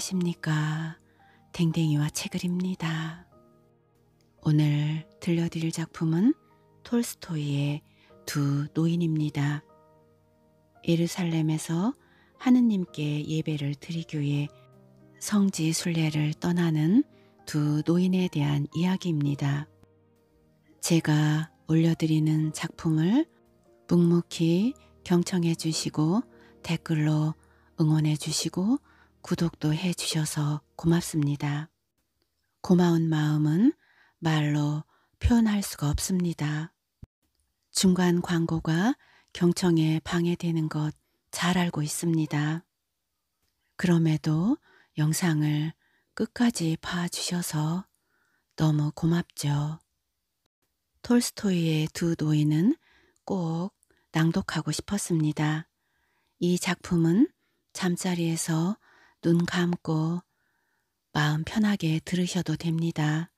안녕하십니까. 댕댕이와 책을입니다. 오늘 들려드릴 작품은 톨스토이의 두 노인입니다. 예루살렘에서 하느님께 예배를 드리기 위해 성지 순례를 떠나는 두 노인에 대한 이야기입니다. 제가 올려드리는 작품을 묵묵히 경청해 주시고 댓글로 응원해 주시고 구독도 해주셔서 고맙습니다. 고마운 마음은 말로 표현할 수가 없습니다. 중간 광고가 경청에 방해되는 것 잘 알고 있습니다. 그럼에도 영상을 끝까지 봐주셔서 너무 고맙죠. 톨스토이의 두 노인은 꼭 낭독하고 싶었습니다. 이 작품은 잠자리에서 눈 감고 마음 편하게 들으셔도 됩니다.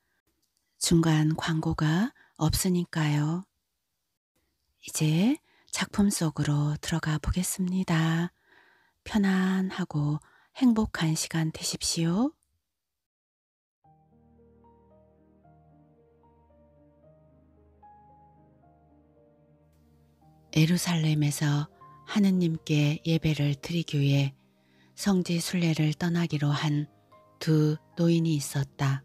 중간 광고가 없으니까요. 이제 작품 속으로 들어가 보겠습니다. 편안하고 행복한 시간 되십시오. 에루살렘에서 하느님께 예배를 드리기 위해 성지 순례를 떠나기로 한 두 노인이 있었다.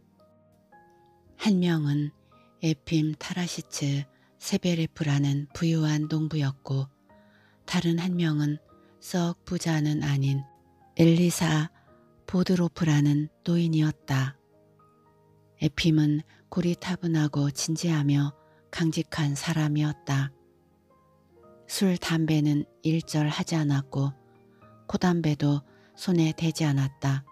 한 명은 에핌 타라시츠 세베레프라는 부유한 농부였고 다른 한 명은 썩 부자는 아닌 엘리사 보드로프라는 노인이었다. 에핌은 고리타분하고 진지하며 강직한 사람이었다. 술, 담배는 일절 하지 않았고 코담배도 손에 대지 않았다.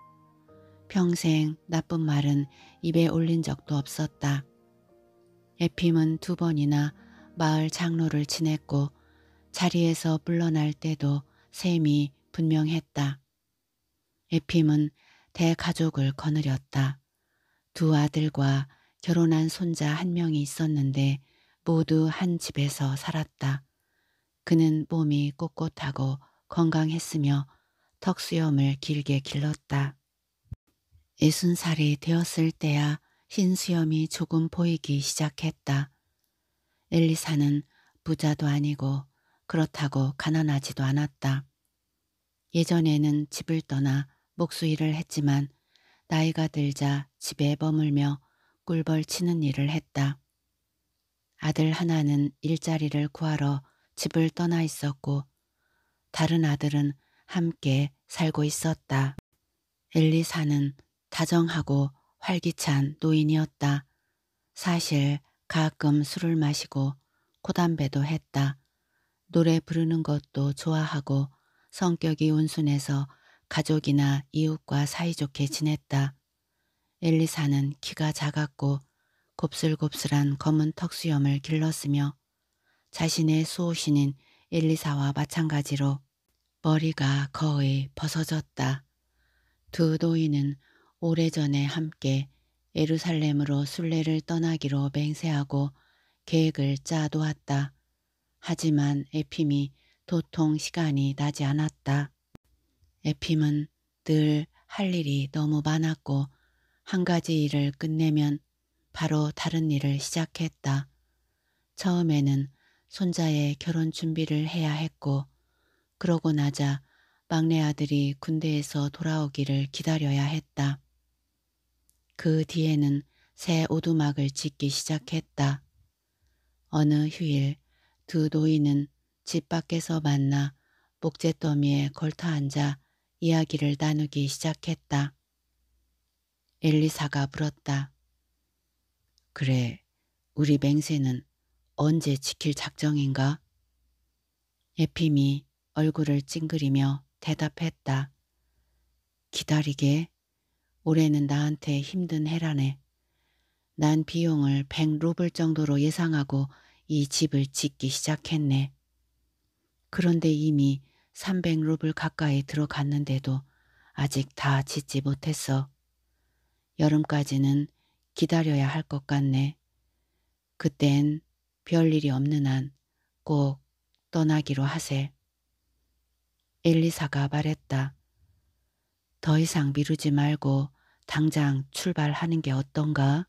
평생 나쁜 말은 입에 올린 적도 없었다. 에핌은 두 번이나 마을 장로를 지냈고 자리에서 물러날 때도 셈이 분명했다. 에핌은 대가족을 거느렸다. 두 아들과 결혼한 손자 한 명이 있었는데 모두 한 집에서 살았다. 그는 몸이 꼿꼿하고 건강했으며 턱수염을 길게 길렀다. 예순 살이 되었을 때야 흰 수염이 조금 보이기 시작했다. 엘리사는 부자도 아니고 그렇다고 가난하지도 않았다. 예전에는 집을 떠나 목수일을 했지만 나이가 들자 집에 머물며 꿀벌치는 일을 했다. 아들 하나는 일자리를 구하러 집을 떠나 있었고 다른 아들은 함께 살고 있었다. 엘리사는 다정하고 활기찬 노인이었다. 사실 가끔 술을 마시고 코담배도 했다. 노래 부르는 것도 좋아하고 성격이 온순해서 가족이나 이웃과 사이좋게 지냈다. 엘리사는 키가 작았고 곱슬곱슬한 검은 턱수염을 길렀으며 자신의 수호신인 엘리사와 마찬가지로 머리가 거의 벗어졌다. 두 노인은 오래전에 함께 예루살렘으로 순례를 떠나기로 맹세하고 계획을 짜놓았다. 하지만 에핌이 도통 시간이 나지 않았다. 에핌은 늘 할 일이 너무 많았고 한 가지 일을 끝내면 바로 다른 일을 시작했다. 처음에는 손자의 결혼 준비를 해야 했고 그러고 나자 막내 아들이 군대에서 돌아오기를 기다려야 했다. 그 뒤에는 새 오두막을 짓기 시작했다. 어느 휴일 두 노인은 집 밖에서 만나 목재더미에 걸터앉아 이야기를 나누기 시작했다. 엘리사가 물었다. 그래, 우리 맹세는 언제 지킬 작정인가? 에피미 얼굴을 찡그리며 대답했다. 기다리게. 올해는 나한테 힘든 해라네. 난 비용을 100루블 정도로 예상하고 이 집을 짓기 시작했네. 그런데 이미 300루블 가까이 들어갔는데도 아직 다 짓지 못했어. 여름까지는 기다려야 할 것 같네. 그땐 별일이 없는 한 꼭 떠나기로 하세. 엘리사가 말했다. 더 이상 미루지 말고 당장 출발하는 게 어떤가?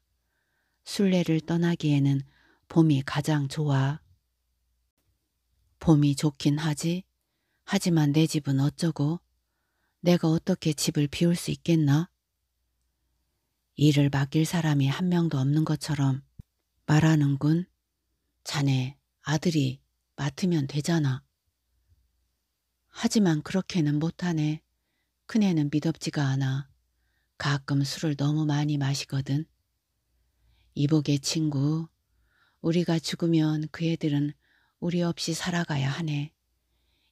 순례를 떠나기에는 봄이 가장 좋아. 봄이 좋긴 하지. 하지만 내 집은 어쩌고? 내가 어떻게 집을 비울 수 있겠나? 일을 맡길 사람이 한 명도 없는 것처럼 말하는군. 자네 아들이 맡으면 되잖아. 하지만 그렇게는 못하네. 큰애는 믿업지가 않아. 가끔 술을 너무 많이 마시거든. 이복의 친구, 우리가 죽으면 그 애들은 우리 없이 살아가야 하네.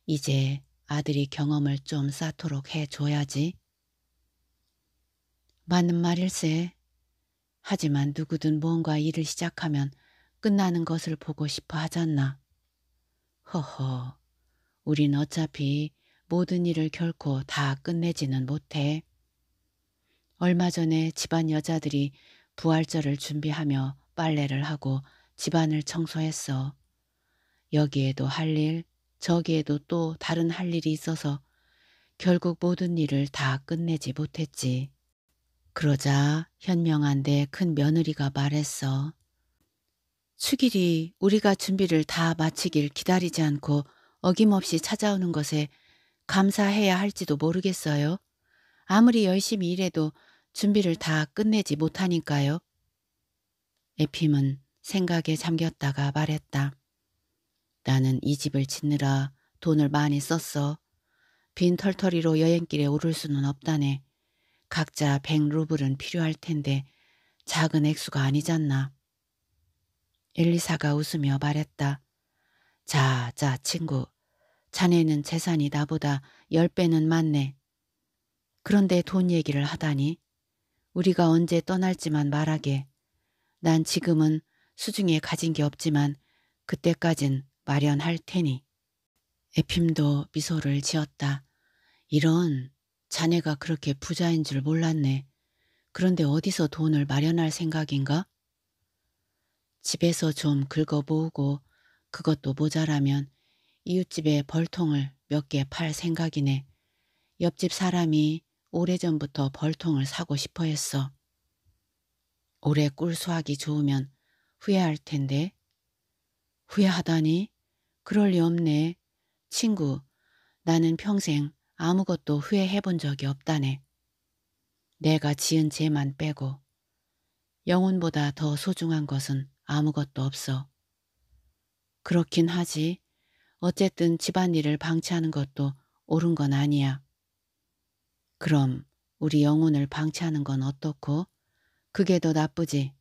이제 아들이 경험을 좀 쌓도록 해줘야지. 맞는 말일세. 하지만 누구든 뭔가 일을 시작하면 끝나는 것을 보고 싶어 하잖나. 허허. 우린 어차피 모든 일을 결코 다 끝내지는 못해. 얼마 전에 집안 여자들이 부활절을 준비하며 빨래를 하고 집안을 청소했어. 여기에도 할 일, 저기에도 또 다른 할 일이 있어서 결국 모든 일을 다 끝내지 못했지. 그러자 현명한데 큰 며느리가 말했어. 축일이 우리가 준비를 다 마치길 기다리지 않고 어김없이 찾아오는 것에 감사해야 할지도 모르겠어요. 아무리 열심히 일해도 준비를 다 끝내지 못하니까요. 에핌은 생각에 잠겼다가 말했다. 나는 이 집을 짓느라 돈을 많이 썼어. 빈 털터리로 여행길에 오를 수는 없다네. 각자 100루블은 필요할 텐데 작은 액수가 아니잖나. 엘리사가 웃으며 말했다. 자, 자, 친구. 자네는 재산이 나보다 열 배는 많네. 그런데 돈 얘기를 하다니. 우리가 언제 떠날지만 말하게. 난 지금은 수중에 가진 게 없지만 그때까진 마련할 테니. 에핌도 미소를 지었다. 이런 자네가 그렇게 부자인 줄 몰랐네. 그런데 어디서 돈을 마련할 생각인가? 집에서 좀 긁어 모으고 그것도 모자라면 이웃집에 벌통을 몇 개 팔 생각이네. 옆집 사람이 오래전부터 벌통을 사고 싶어 했어. 올해 꿀수하기 좋으면 후회할 텐데. 후회하다니? 그럴 리 없네. 친구, 나는 평생 아무것도 후회해 본 적이 없다네. 내가 지은 죄만 빼고 영혼보다 더 소중한 것은 아무것도 없어. 그렇긴 하지. 어쨌든 집안일을 방치하는 것도 옳은 건 아니야. 그럼 우리 영혼을 방치하는 건 어떻고? 그게 더 나쁘지.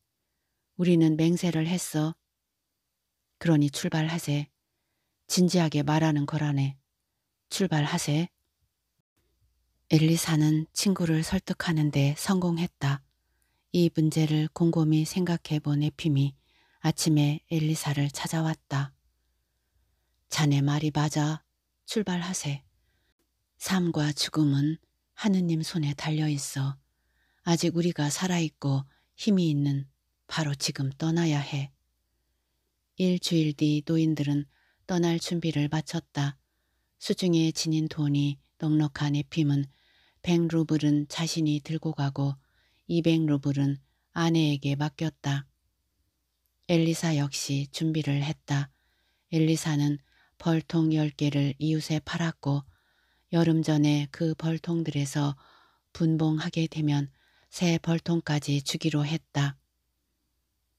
우리는 맹세를 했어. 그러니 출발하세. 진지하게 말하는 거라네. 출발하세. 엘리사는 친구를 설득하는데 성공했다. 이 문제를 곰곰이 생각해 본 에핌이 아침에 엘리사를 찾아왔다. 자네 말이 맞아. 출발하세. 삶과 죽음은 하느님 손에 달려 있어. 아직 우리가 살아있고 힘이 있는 바로 지금 떠나야 해. 일주일 뒤 노인들은 떠날 준비를 마쳤다. 수중에 지닌 돈이 넉넉한 에핌은 100루블은 자신이 들고 가고 200루블은 아내에게 맡겼다. 엘리사 역시 준비를 했다. 엘리사는 벌통 10개를 이웃에 팔았고 여름 전에 그 벌통들에서 분봉하게 되면 새 벌통까지 주기로 했다.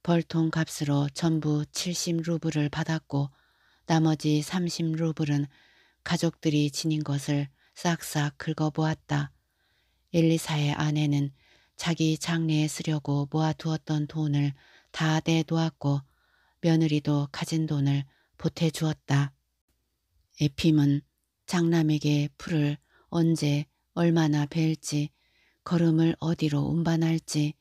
벌통 값으로 전부 70루블을 받았고 나머지 30루블은 가족들이 지닌 것을 싹싹 긁어보았다. 엘리사의 아내는 자기 장례에 쓰려고 모아두었던 돈을 다 내놓았고 며느리도 가진 돈을 보태주었다. 에핌은 장남에게 풀을 언제 얼마나 벨지 걸음을 어디로 운반할지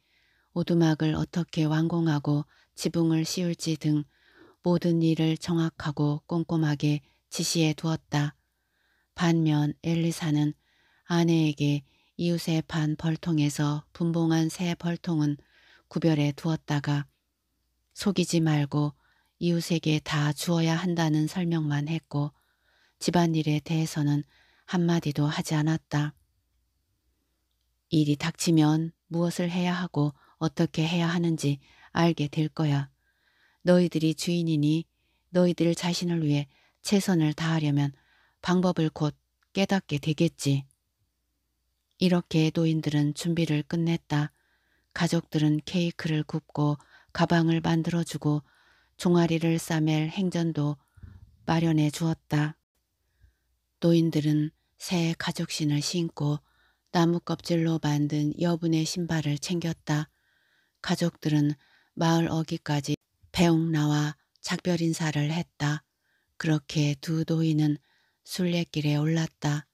오두막을 어떻게 완공하고 지붕을 씌울지 등 모든 일을 정확하고 꼼꼼하게 지시해 두었다. 반면 엘리사는 아내에게 이웃의 반 벌통에서 분봉한 새 벌통은 구별해 두었다가 속이지 말고 이웃에게 다 주어야 한다는 설명만 했고 집안일에 대해서는 한마디도 하지 않았다. 일이 닥치면 무엇을 해야 하고 어떻게 해야 하는지 알게 될 거야. 너희들이 주인이니 너희들 자신을 위해 최선을 다하려면 방법을 곧 깨닫게 되겠지. 이렇게 노인들은 준비를 끝냈다. 가족들은 케이크를 굽고 가방을 만들어주고 종아리를 싸맬 행전도 마련해 주었다. 노인들은 새 가죽신을 신고 나무 껍질로 만든 여분의 신발을 챙겼다. 가족들은 마을 어귀까지 배옥나와 작별 인사를 했다. 그렇게 두 노인은 순례길에 올랐다.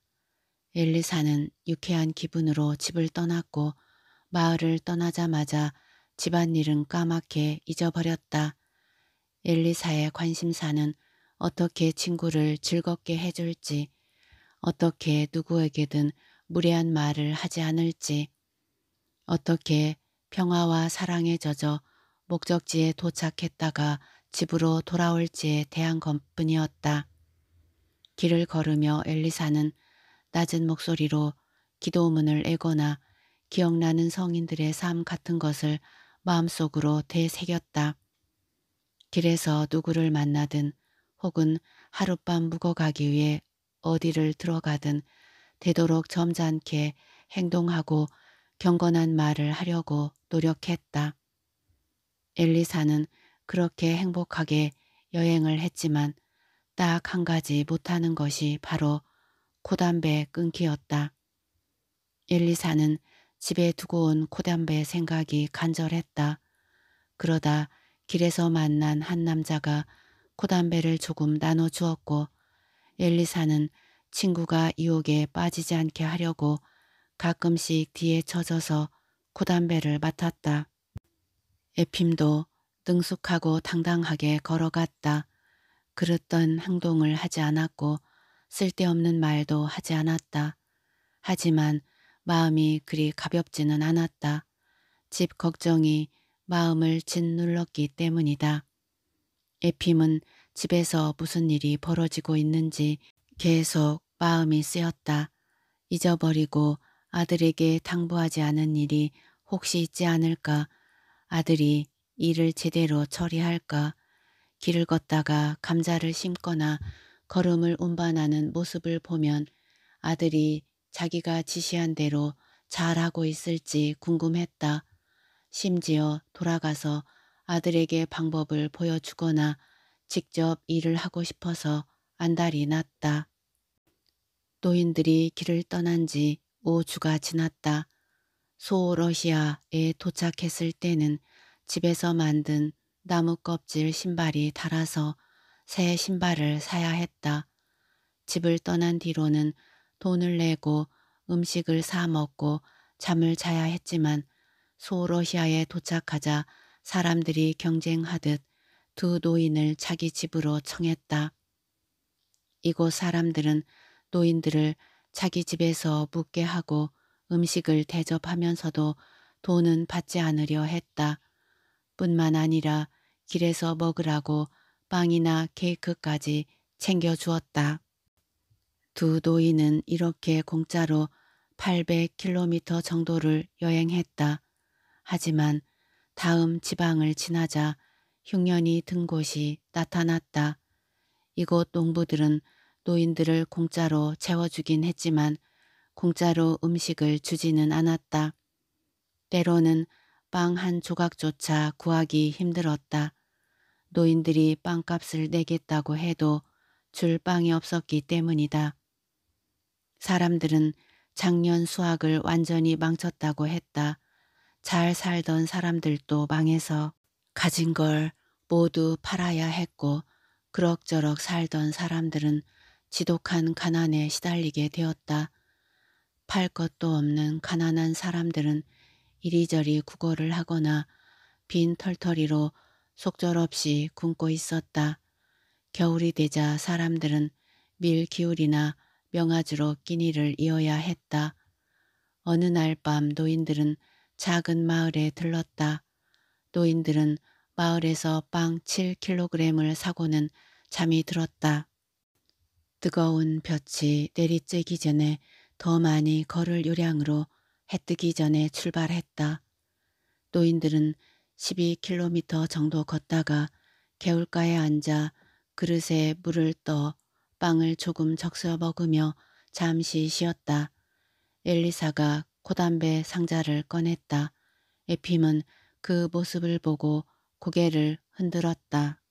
엘리사는 유쾌한 기분으로 집을 떠났고 마을을 떠나자마자 집안일은 까맣게 잊어버렸다. 엘리사의 관심사는 어떻게 친구를 즐겁게 해줄지 어떻게 누구에게든 무례한 말을 하지 않을지, 어떻게 평화와 사랑에 젖어 목적지에 도착했다가 집으로 돌아올지에 대한 것뿐이었다. 길을 걸으며 엘리사는 낮은 목소리로 기도문을 애거나 기억나는 성인들의 삶 같은 것을 마음속으로 되새겼다. 길에서 누구를 만나든 혹은 하룻밤 묵어가기 위해 어디를 들어가든 되도록 점잖게 행동하고 경건한 말을 하려고 노력했다. 엘리사는 그렇게 행복하게 여행을 했지만 딱 한 가지 못하는 것이 바로 코담배 끊기였다. 엘리사는 집에 두고 온 코담배 생각이 간절했다. 그러다 길에서 만난 한 남자가 코담배를 조금 나눠주었고 엘리사는 친구가 유혹에 빠지지 않게 하려고 가끔씩 뒤에 쳐져서 고담배를 맡았다. 에핌도 능숙하고 당당하게 걸어갔다. 그랬던 행동을 하지 않았고 쓸데없는 말도 하지 않았다. 하지만 마음이 그리 가볍지는 않았다. 집 걱정이 마음을 짓눌렀기 때문이다. 에핌은 집에서 무슨 일이 벌어지고 있는지 계속 마음이 쓰였다. 잊어버리고 아들에게 당부하지 않은 일이 혹시 있지 않을까. 아들이 일을 제대로 처리할까. 길을 걷다가 감자를 심거나 걸음을 운반하는 모습을 보면 아들이 자기가 지시한 대로 잘하고 있을지 궁금했다. 심지어 돌아가서 아들에게 방법을 보여주거나 직접 일을 하고 싶어서 안달이 났다. 노인들이 길을 떠난 지 5주가 지났다. 소러시아에 도착했을 때는 집에서 만든 나무 껍질 신발이 닳아서 새 신발을 사야 했다. 집을 떠난 뒤로는 돈을 내고 음식을 사 먹고 잠을 자야 했지만 소러시아에 도착하자 사람들이 경쟁하듯 두 노인을 자기 집으로 청했다. 이곳 사람들은 노인들을 자기 집에서 묵게 하고 음식을 대접하면서도 돈은 받지 않으려 했다. 뿐만 아니라 길에서 먹으라고 빵이나 케이크까지 챙겨주었다. 두 노인은 이렇게 공짜로 800km 정도를 여행했다. 하지만 다음 지방을 지나자 흉년이 든 곳이 나타났다. 이곳 농부들은 노인들을 공짜로 채워주긴 했지만 공짜로 음식을 주지는 않았다. 때로는 빵 한 조각조차 구하기 힘들었다. 노인들이 빵값을 내겠다고 해도 줄 빵이 없었기 때문이다. 사람들은 작년 수확을 완전히 망쳤다고 했다. 잘 살던 사람들도 망해서 가진 걸 모두 팔아야 했고 그럭저럭 살던 사람들은 지독한 가난에 시달리게 되었다. 팔 것도 없는 가난한 사람들은 이리저리 구걸을 하거나 빈 털터리로 속절없이 굶고 있었다. 겨울이 되자 사람들은 밀 기울이나 명아주로 끼니를 이어야 했다. 어느 날 밤 노인들은 작은 마을에 들렀다. 노인들은 마을에서 빵 7kg을 사고는 잠이 들었다. 뜨거운 볕이 내리쬐기 전에 더 많이 걸을 요량으로 해 뜨기 전에 출발했다. 노인들은 12km 정도 걷다가 개울가에 앉아 그릇에 물을 떠 빵을 조금 적셔 먹으며 잠시 쉬었다. 엘리사가 고담배 상자를 꺼냈다. 에핌은 그 모습을 보고 고개를 흔들었다.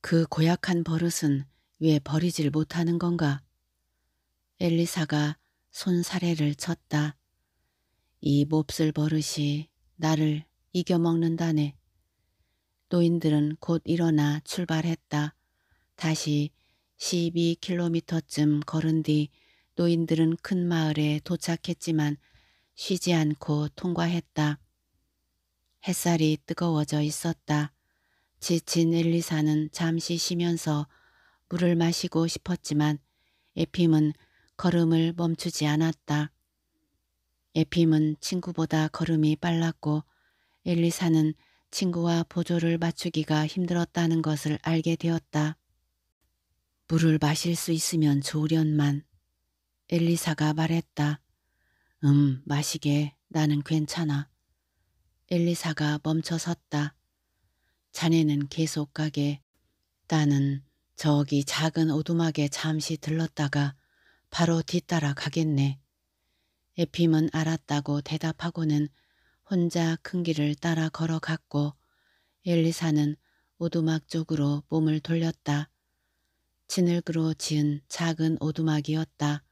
그 고약한 버릇은 왜 버리질 못하는 건가? 엘리사가 손사래를 쳤다. 이 몹쓸 버릇이 나를 이겨먹는다네. 노인들은 곧 일어나 출발했다. 다시 12km쯤 걸은 뒤 노인들은 큰 마을에 도착했지만 쉬지 않고 통과했다. 햇살이 뜨거워져 있었다. 지친 엘리사는 잠시 쉬면서 물을 마시고 싶었지만 에핌은 걸음을 멈추지 않았다. 에핌은 친구보다 걸음이 빨랐고 엘리사는 친구와 보조를 맞추기가 힘들었다는 것을 알게 되었다. 물을 마실 수 있으면 좋으련만. 엘리사가 말했다. 음, 마시게. 나는 괜찮아. 엘리사가 멈춰 섰다. 자네는 계속 가게. 나는 저기 작은 오두막에 잠시 들렀다가 바로 뒤따라 가겠네. 에핌은 알았다고 대답하고는 혼자 큰 길을 따라 걸어갔고 엘리사는 오두막 쪽으로 몸을 돌렸다. 진흙으로 지은 작은 오두막이었다.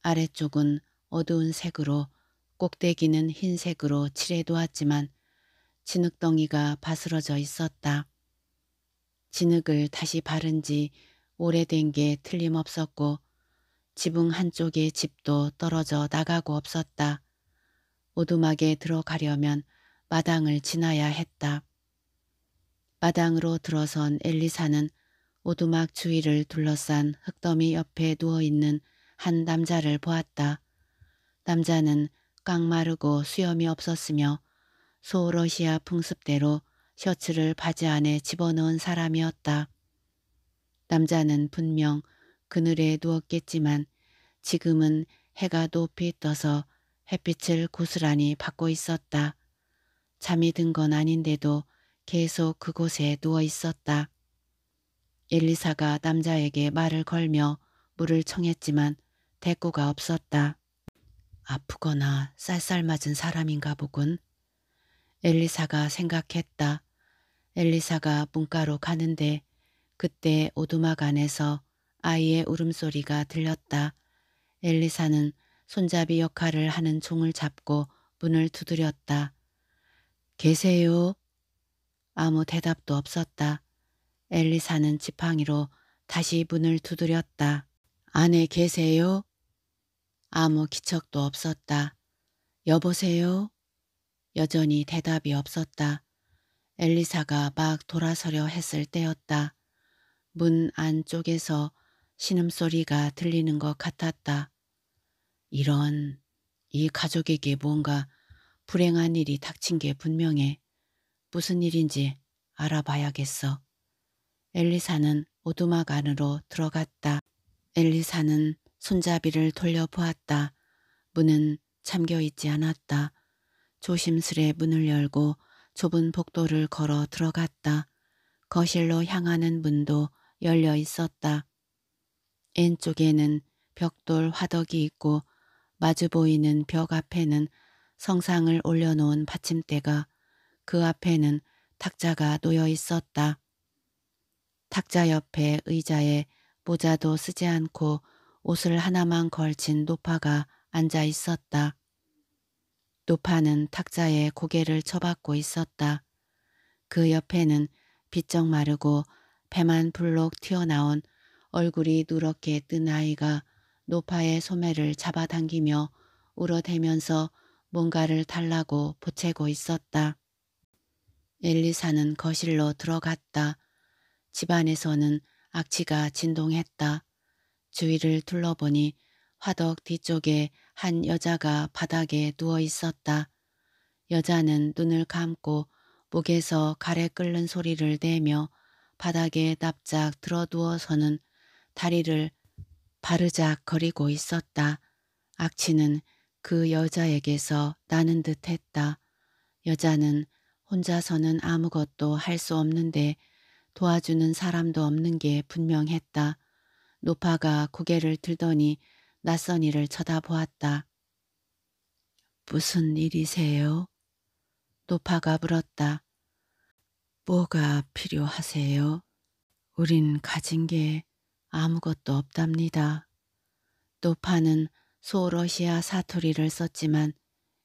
아래쪽은 어두운 색으로 꼭대기는 흰색으로 칠해두었지만 진흙덩이가 바스러져 있었다. 진흙을 다시 바른 지 오래된 게 틀림없었고 지붕 한쪽의 집도 떨어져 나가고 없었다. 오두막에 들어가려면 마당을 지나야 했다. 마당으로 들어선 엘리사는 오두막 주위를 둘러싼 흙더미 옆에 누워있는 한 남자를 보았다. 남자는 깡마르고 수염이 없었으며 소러시아 풍습대로 셔츠를 바지 안에 집어넣은 사람이었다. 남자는 분명 그늘에 누웠겠지만 지금은 해가 높이 떠서 햇빛을 고스란히 받고 있었다. 잠이 든 건 아닌데도 계속 그곳에 누워 있었다. 엘리사가 남자에게 말을 걸며 물을 청했지만 대꾸가 없었다. 아프거나 쌀쌀 맞은 사람인가 보군. 엘리사가 생각했다. 엘리사가 문가로 가는데 그때 오두막 안에서 아이의 울음소리가 들렸다. 엘리사는 손잡이 역할을 하는 종을 잡고 문을 두드렸다. 계세요? 아무 대답도 없었다. 엘리사는 지팡이로 다시 문을 두드렸다. 안에 계세요? 아무 기척도 없었다. 여보세요? 여전히 대답이 없었다. 엘리사가 막 돌아서려 했을 때였다. 문 안쪽에서 신음소리가 들리는 것 같았다. 이런, 이 가족에게 뭔가 불행한 일이 닥친 게 분명해. 무슨 일인지 알아봐야겠어. 엘리사는 오두막 안으로 들어갔다. 엘리사는 손잡이를 돌려보았다. 문은 잠겨 있지 않았다. 조심스레 문을 열고 좁은 복도를 걸어 들어갔다. 거실로 향하는 문도 열려 있었다. 왼쪽에는 벽돌 화덕이 있고 마주 보이는 벽 앞에는 성상을 올려놓은 받침대가 그 앞에는 탁자가 놓여 있었다. 탁자 옆에 의자에 모자도 쓰지 않고 옷을 하나만 걸친 노파가 앉아 있었다. 노파는 탁자에 고개를 쳐박고 있었다. 그 옆에는 비쩍 마르고 배만 불록 튀어나온 얼굴이 누렇게 뜬 아이가 노파의 소매를 잡아당기며 울어대면서 뭔가를 달라고 보채고 있었다. 엘리사는 거실로 들어갔다. 집안에서는 악취가 진동했다. 주위를 둘러보니 화덕 뒤쪽에 한 여자가 바닥에 누워 있었다. 여자는 눈을 감고 목에서 가래 끓는 소리를 내며 바닥에 납작 들어 누워서는 다리를 바르작거리고 있었다. 악취는 그 여자에게서 나는 듯했다. 여자는 혼자서는 아무것도 할 수 없는데 도와주는 사람도 없는 게 분명했다. 노파가 고개를 들더니 낯선 이를 쳐다보았다. 무슨 일이세요? 노파가 물었다. 뭐가 필요하세요? 우린 가진 게 아무것도 없답니다. 노파는 소러시아 사투리를 썼지만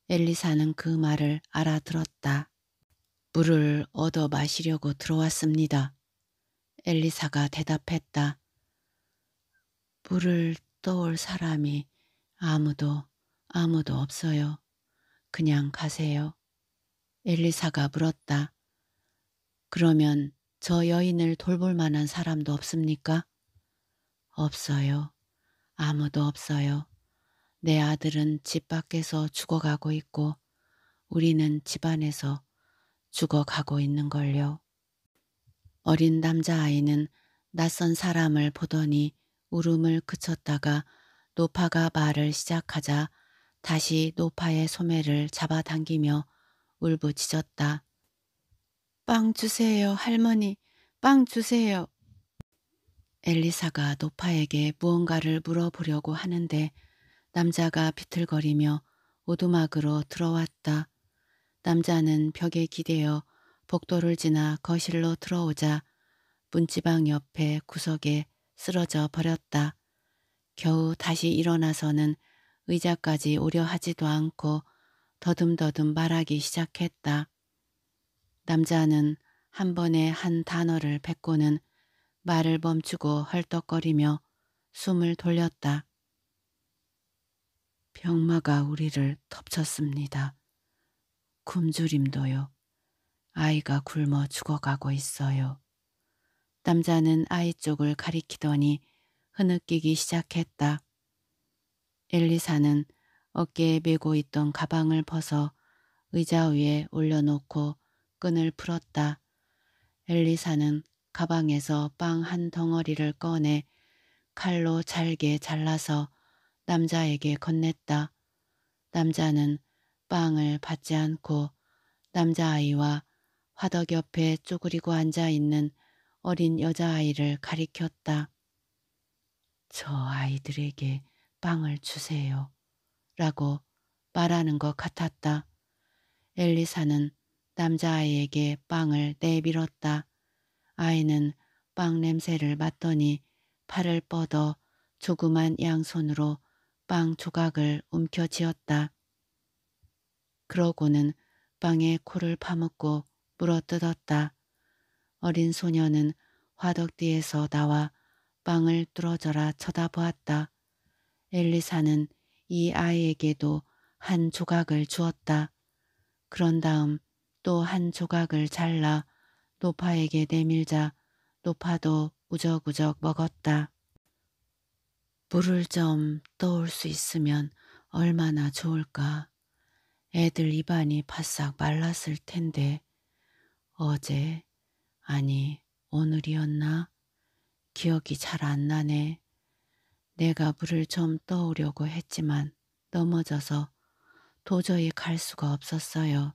엘리사는 그 말을 알아들었다. 물을 얻어 마시려고 들어왔습니다. 엘리사가 대답했다. 물을 떠올 사람이 아무도 아무도 없어요. 그냥 가세요. 엘리사가 물었다. 그러면 저 여인을 돌볼 만한 사람도 없습니까? 없어요. 아무도 없어요. 내 아들은 집 밖에서 죽어가고 있고 우리는 집 안에서 죽어가고 있는걸요. 어린 남자아이는 낯선 사람을 보더니 울음을 그쳤다가 노파가 말을 시작하자 다시 노파의 소매를 잡아당기며 울부짖었다. 빵 주세요 할머니 빵 주세요. 엘리사가 노파에게 무언가를 물어보려고 하는데 남자가 비틀거리며 오두막으로 들어왔다. 남자는 벽에 기대어 복도를 지나 거실로 들어오자 문지방 옆에 구석에 쓰러져 버렸다. 겨우 다시 일어나서는 의자까지 오려 하지도 않고 더듬더듬 말하기 시작했다. 남자는 한 번에 한 단어를 뱉고는 말을 멈추고 헐떡거리며 숨을 돌렸다. 병마가 우리를 덮쳤습니다. 굶주림도요. 아이가 굶어 죽어가고 있어요. 남자는 아이 쪽을 가리키더니 흐느끼기 시작했다. 엘리사는 어깨에 메고 있던 가방을 벗어 의자 위에 올려놓고 끈을 풀었다. 엘리사는 가방에서 빵 한 덩어리를 꺼내 칼로 잘게 잘라서 남자에게 건넸다. 남자는 빵을 받지 않고 남자아이와 화덕 옆에 쪼그리고 앉아있는 어린 여자아이를 가리켰다. 저 아이들에게 빵을 주세요. 라고 말하는 것 같았다. 엘리사는 남자아이에게 빵을 내밀었다. 아이는 빵 냄새를 맡더니 팔을 뻗어 조그만 양손으로 빵 조각을 움켜쥐었다. 그러고는 빵에 코를 파묻고 물어뜯었다. 어린 소녀는 화덕뒤에서 나와 빵을 뚫어져라 쳐다보았다. 엘리사는 이 아이에게도 한 조각을 주었다. 그런 다음 또 한 조각을 잘라 노파에게 내밀자 노파도 우적우적 먹었다. 물을 좀 떠올 수 있으면 얼마나 좋을까. 애들 입안이 바싹 말랐을 텐데 어제 아니, 오늘이었나? 기억이 잘 안 나네. 내가 물을 좀 떠오려고 했지만 넘어져서 도저히 갈 수가 없었어요.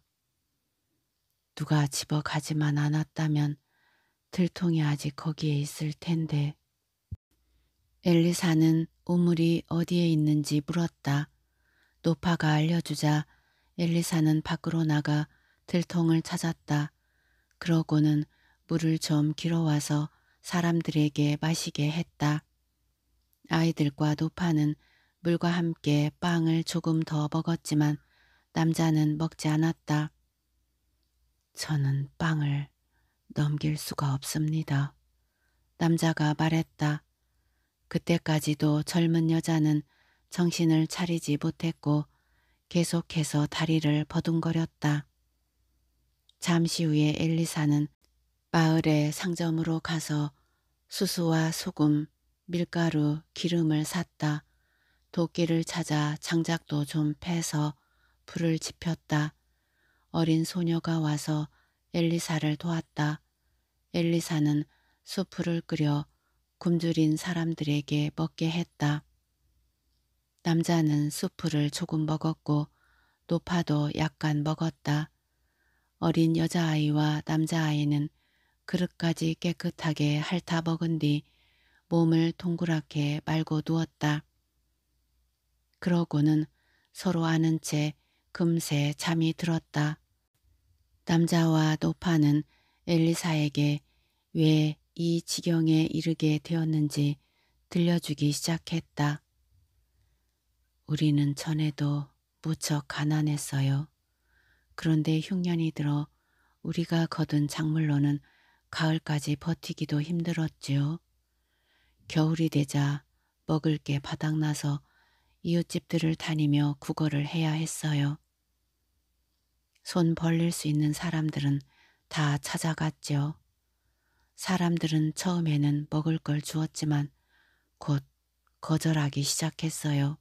누가 집어 가지만 않았다면 들통이 아직 거기에 있을 텐데. 엘리사는 우물이 어디에 있는지 물었다. 노파가 알려주자 엘리사는 밖으로 나가 들통을 찾았다. 그러고는 물을 좀 길어와서 사람들에게 마시게 했다. 아이들과 노파는 물과 함께 빵을 조금 더 먹었지만 남자는 먹지 않았다. 저는 빵을 넘길 수가 없습니다. 남자가 말했다. 그때까지도 젊은 여자는 정신을 차리지 못했고 계속해서 다리를 버둥거렸다. 잠시 후에 엘리사는 마을의 상점으로 가서 수수와 소금, 밀가루, 기름을 샀다. 도끼를 찾아 장작도 좀 패서 불을 지폈다. 어린 소녀가 와서 엘리사를 도왔다. 엘리사는 수프를 끓여 굶주린 사람들에게 먹게 했다. 남자는 수프를 조금 먹었고 노파도 약간 먹었다. 어린 여자아이와 남자아이는 그릇까지 깨끗하게 핥아먹은 뒤 몸을 동그랗게 말고 누웠다. 그러고는 서로 아는 채 금세 잠이 들었다. 남자와 노파는 엘리사에게 왜 이 지경에 이르게 되었는지 들려주기 시작했다. 우리는 전에도 무척 가난했어요. 그런데 흉년이 들어 우리가 거둔 작물로는 가을까지 버티기도 힘들었지요. 겨울이 되자 먹을 게 바닥나서 이웃집들을 다니며 구걸을 해야 했어요. 손 벌릴 수 있는 사람들은 다 찾아갔죠. 사람들은 처음에는 먹을 걸 주었지만 곧 거절하기 시작했어요.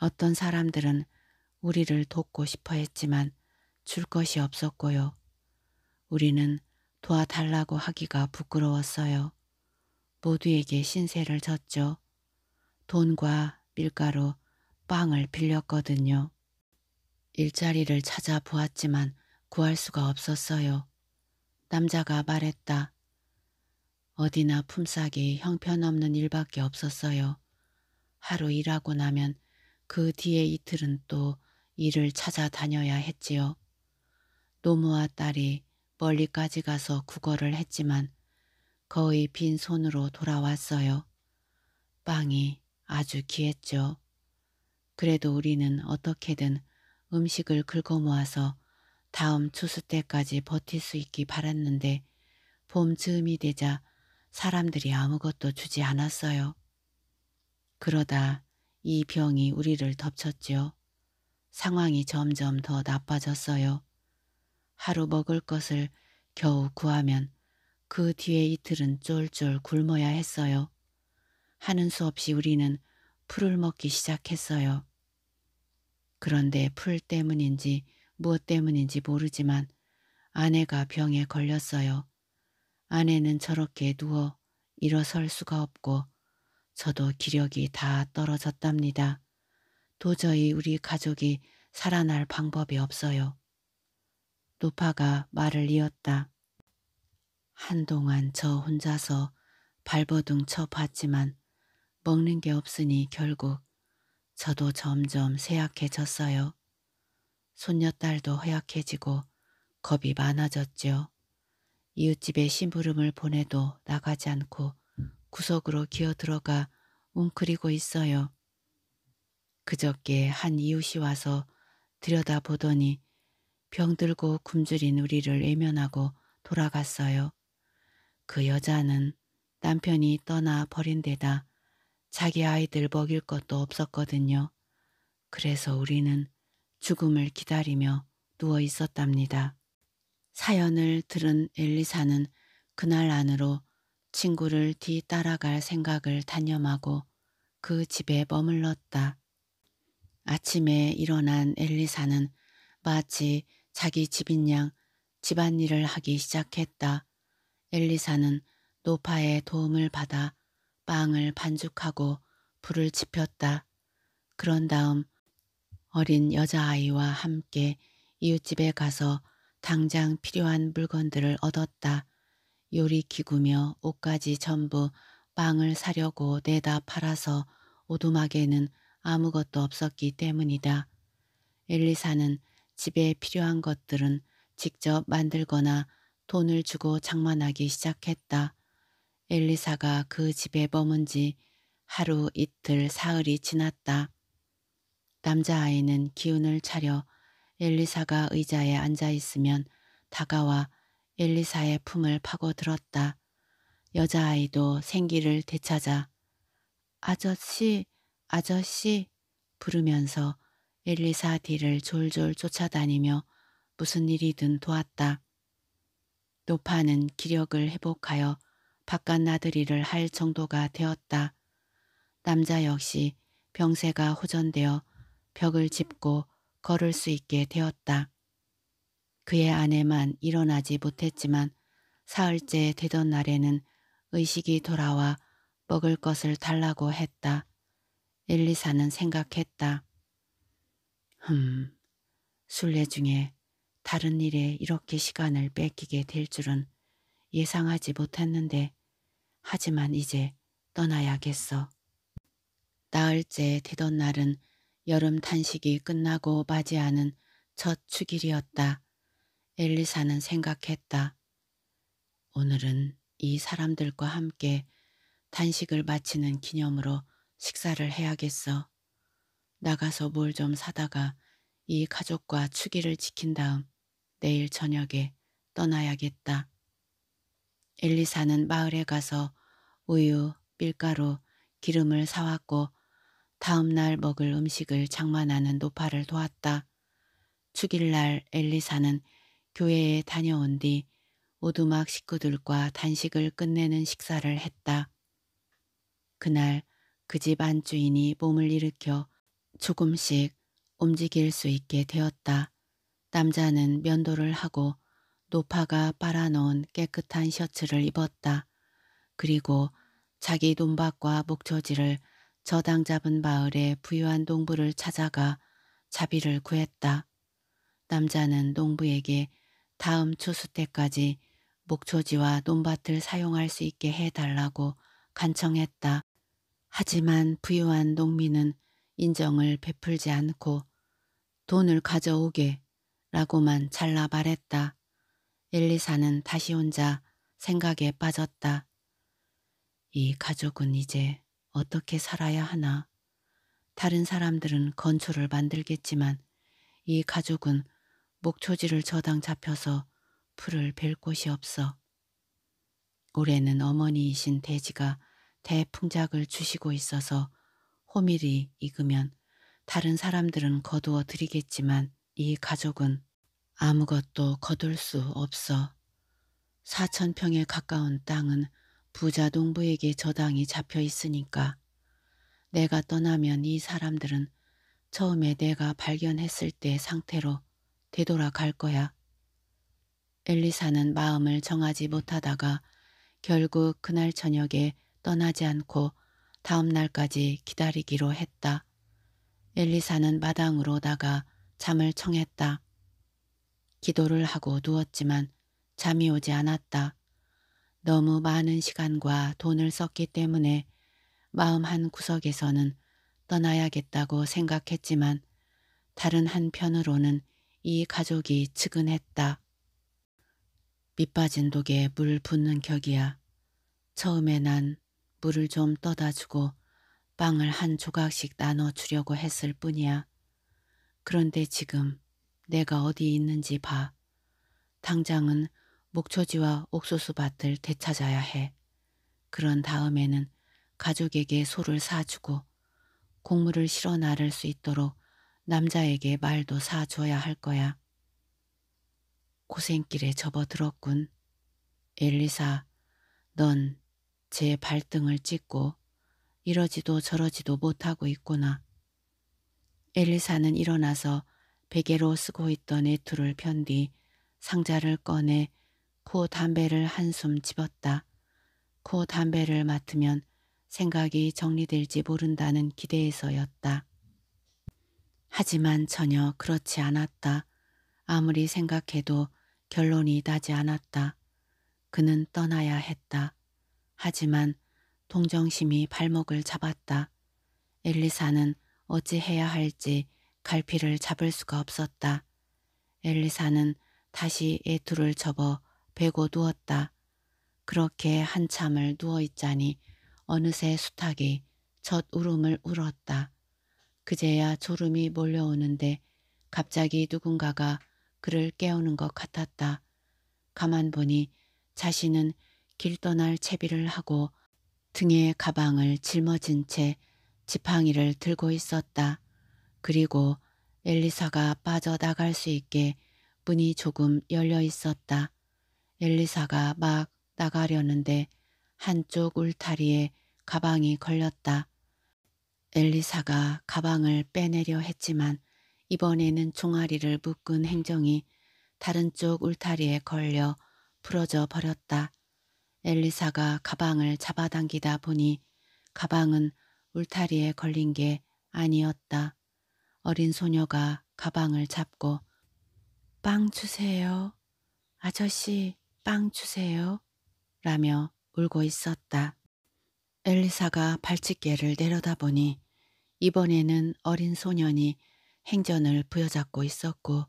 어떤 사람들은 우리를 돕고 싶어 했지만 줄 것이 없었고요. 우리는 도와달라고 하기가 부끄러웠어요. 모두에게 신세를 졌죠. 돈과 밀가루, 빵을 빌렸거든요. 일자리를 찾아보았지만 구할 수가 없었어요. 남자가 말했다. 어디나 품삯이 형편없는 일밖에 없었어요. 하루 일하고 나면 그 뒤에 이틀은 또 일을 찾아다녀야 했지요. 노모와 딸이 멀리까지 가서 구걸을 했지만 거의 빈 손으로 돌아왔어요. 빵이 아주 귀했죠. 그래도 우리는 어떻게든 음식을 긁어모아서 다음 추수 때까지 버틸 수 있기 바랐는데 봄 즈음이 되자 사람들이 아무것도 주지 않았어요. 그러다 이 병이 우리를 덮쳤지요. 상황이 점점 더 나빠졌어요. 하루 먹을 것을 겨우 구하면 그 뒤에 이틀은 쫄쫄 굶어야 했어요. 하는 수 없이 우리는 풀을 먹기 시작했어요. 그런데 풀 때문인지 무엇 때문인지 모르지만 아내가 병에 걸렸어요. 아내는 저렇게 누워 일어설 수가 없고 저도 기력이 다 떨어졌답니다. 도저히 우리 가족이 살아날 방법이 없어요. 노파가 말을 이었다. 한동안 저 혼자서 발버둥 쳐봤지만 먹는 게 없으니 결국 저도 점점 쇠약해졌어요. 손녀딸도 허약해지고 겁이 많아졌죠 이웃집에 심부름을 보내도 나가지 않고 구석으로 기어들어가 웅크리고 있어요. 그저께 한 이웃이 와서 들여다보더니 병들고 굶주린 우리를 외면하고 돌아갔어요. 그 여자는 남편이 떠나 버린 데다 자기 아이들 먹일 것도 없었거든요. 그래서 우리는 죽음을 기다리며 누워 있었답니다. 사연을 들은 엘리사는 그날 안으로 친구를 뒤따라갈 생각을 단념하고 그 집에 머물렀다. 아침에 일어난 엘리사는 마치 자기 집인 양 집안일을 하기 시작했다. 엘리사는 노파의 도움을 받아 빵을 반죽하고 불을 지폈다. 그런 다음 어린 여자아이와 함께 이웃집에 가서 당장 필요한 물건들을 얻었다. 요리기구며 옷까지 전부 빵을 사려고 내다 팔아서 오두막에는 아무것도 없었기 때문이다. 엘리사는 집에 필요한 것들은 직접 만들거나 돈을 주고 장만하기 시작했다. 엘리사가 그 집에 머문 지 하루 이틀 사흘이 지났다. 남자아이는 기운을 차려 엘리사가 의자에 앉아 있으면 다가와 엘리사의 품을 파고들었다. 여자아이도 생기를 되찾아 아저씨 아저씨 부르면서 엘리사 뒤를 졸졸 쫓아다니며 무슨 일이든 도왔다. 노파는 기력을 회복하여 바깥 나들이를 할 정도가 되었다. 남자 역시 병세가 호전되어 벽을 짚고 걸을 수 있게 되었다. 그의 아내만 일어나지 못했지만 사흘째 되던 날에는 의식이 돌아와 먹을 것을 달라고 했다. 엘리사는 생각했다. 흠, 술래 중에 다른 일에 이렇게 시간을 뺏기게 될 줄은 예상하지 못했는데 하지만 이제 떠나야겠어. 나흘째 되던 날은 여름 탄식이 끝나고 맞이하는 첫 축일이었다. 엘리사는 생각했다. 오늘은 이 사람들과 함께 단식을 마치는 기념으로 식사를 해야겠어. 나가서 뭘 좀 사다가 이 가족과 축의를 지킨 다음 내일 저녁에 떠나야겠다. 엘리사는 마을에 가서 우유, 밀가루, 기름을 사왔고 다음날 먹을 음식을 장만하는 노파를 도왔다. 축일날 엘리사는 교회에 다녀온 뒤 오두막 식구들과 단식을 끝내는 식사를 했다. 그날 그 집 안주인이 몸을 일으켜 조금씩 움직일 수 있게 되었다. 남자는 면도를 하고 노파가 빨아놓은 깨끗한 셔츠를 입었다. 그리고 자기 논박과 목초지를 저당 잡은 마을의 부유한 농부를 찾아가 자비를 구했다. 남자는 농부에게 다음 추수 때까지 목초지와 논밭을 사용할 수 있게 해달라고 간청했다. 하지만 부유한 농민은 인정을 베풀지 않고 돈을 가져오게 라고만 잘라 말했다. 엘리사는 다시 혼자 생각에 빠졌다. 이 가족은 이제 어떻게 살아야 하나. 다른 사람들은 건초를 만들겠지만 이 가족은 목초지를 저당 잡혀서 풀을 벨 곳이 없어. 올해는 어머니이신 돼지가 대풍작을 주시고 있어서 호밀이 익으면 다른 사람들은 거두어 드리겠지만 이 가족은 아무것도 거둘 수 없어. 사천 평에 가까운 땅은 부자 농부에게 저당이 잡혀 있으니까 내가 떠나면 이 사람들은 처음에 내가 발견했을 때 상태로 되돌아갈 거야. 엘리사는 마음을 정하지 못하다가 결국 그날 저녁에 떠나지 않고 다음 날까지 기다리기로 했다. 엘리사는 마당으로 나가 잠을 청했다. 기도를 하고 누웠지만 잠이 오지 않았다. 너무 많은 시간과 돈을 썼기 때문에 마음 한 구석에서는 떠나야겠다고 생각했지만 다른 한편으로는 이 가족이 측은했다. 밑빠진 독에 물 붓는 격이야. 처음에 난 물을 좀 떠다 주고 빵을 한 조각씩 나눠 주려고 했을 뿐이야. 그런데 지금 내가 어디 있는지 봐. 당장은 목초지와 옥수수 밭을 되찾아야 해. 그런 다음에는 가족에게 소를 사주고 곡물을 실어 나를 수 있도록 남자에게 말도 사줘야 할 거야. 고생길에 접어들었군. 엘리사, 넌제 발등을 찢고 이러지도 저러지도 못하고 있구나. 엘리사는 일어나서 베개로 쓰고 있던 애투를 편 뒤 상자를 꺼내 코 담배를 한숨 집었다. 코 담배를 맡으면 생각이 정리될지 모른다는 기대에서였다. 하지만 전혀 그렇지 않았다. 아무리 생각해도 결론이 나지 않았다. 그는 떠나야 했다. 하지만 동정심이 발목을 잡았다. 엘리사는 어찌해야 할지 갈피를 잡을 수가 없었다. 엘리사는 다시 애투를 접어 베고 누웠다. 그렇게 한참을 누워있자니 어느새 수탉이 첫 울음을 울었다. 그제야 졸음이 몰려오는데 갑자기 누군가가 그를 깨우는 것 같았다. 가만 보니 자신은 길 떠날 채비를 하고 등에 가방을 짊어진 채 지팡이를 들고 있었다. 그리고 엘리사가 빠져나갈 수 있게 문이 조금 열려 있었다. 엘리사가 막 나가려는데 한쪽 울타리에 가방이 걸렸다. 엘리사가 가방을 빼내려 했지만 이번에는 종아리를 묶은 행정이 다른 쪽 울타리에 걸려 부러져 버렸다. 엘리사가 가방을 잡아당기다 보니 가방은 울타리에 걸린 게 아니었다. 어린 소녀가 가방을 잡고 빵 주세요. 아저씨 빵 주세요. 라며 울고 있었다. 엘리사가 발치개를 내려다보니 이번에는 어린 소년이 행전을 부여잡고 있었고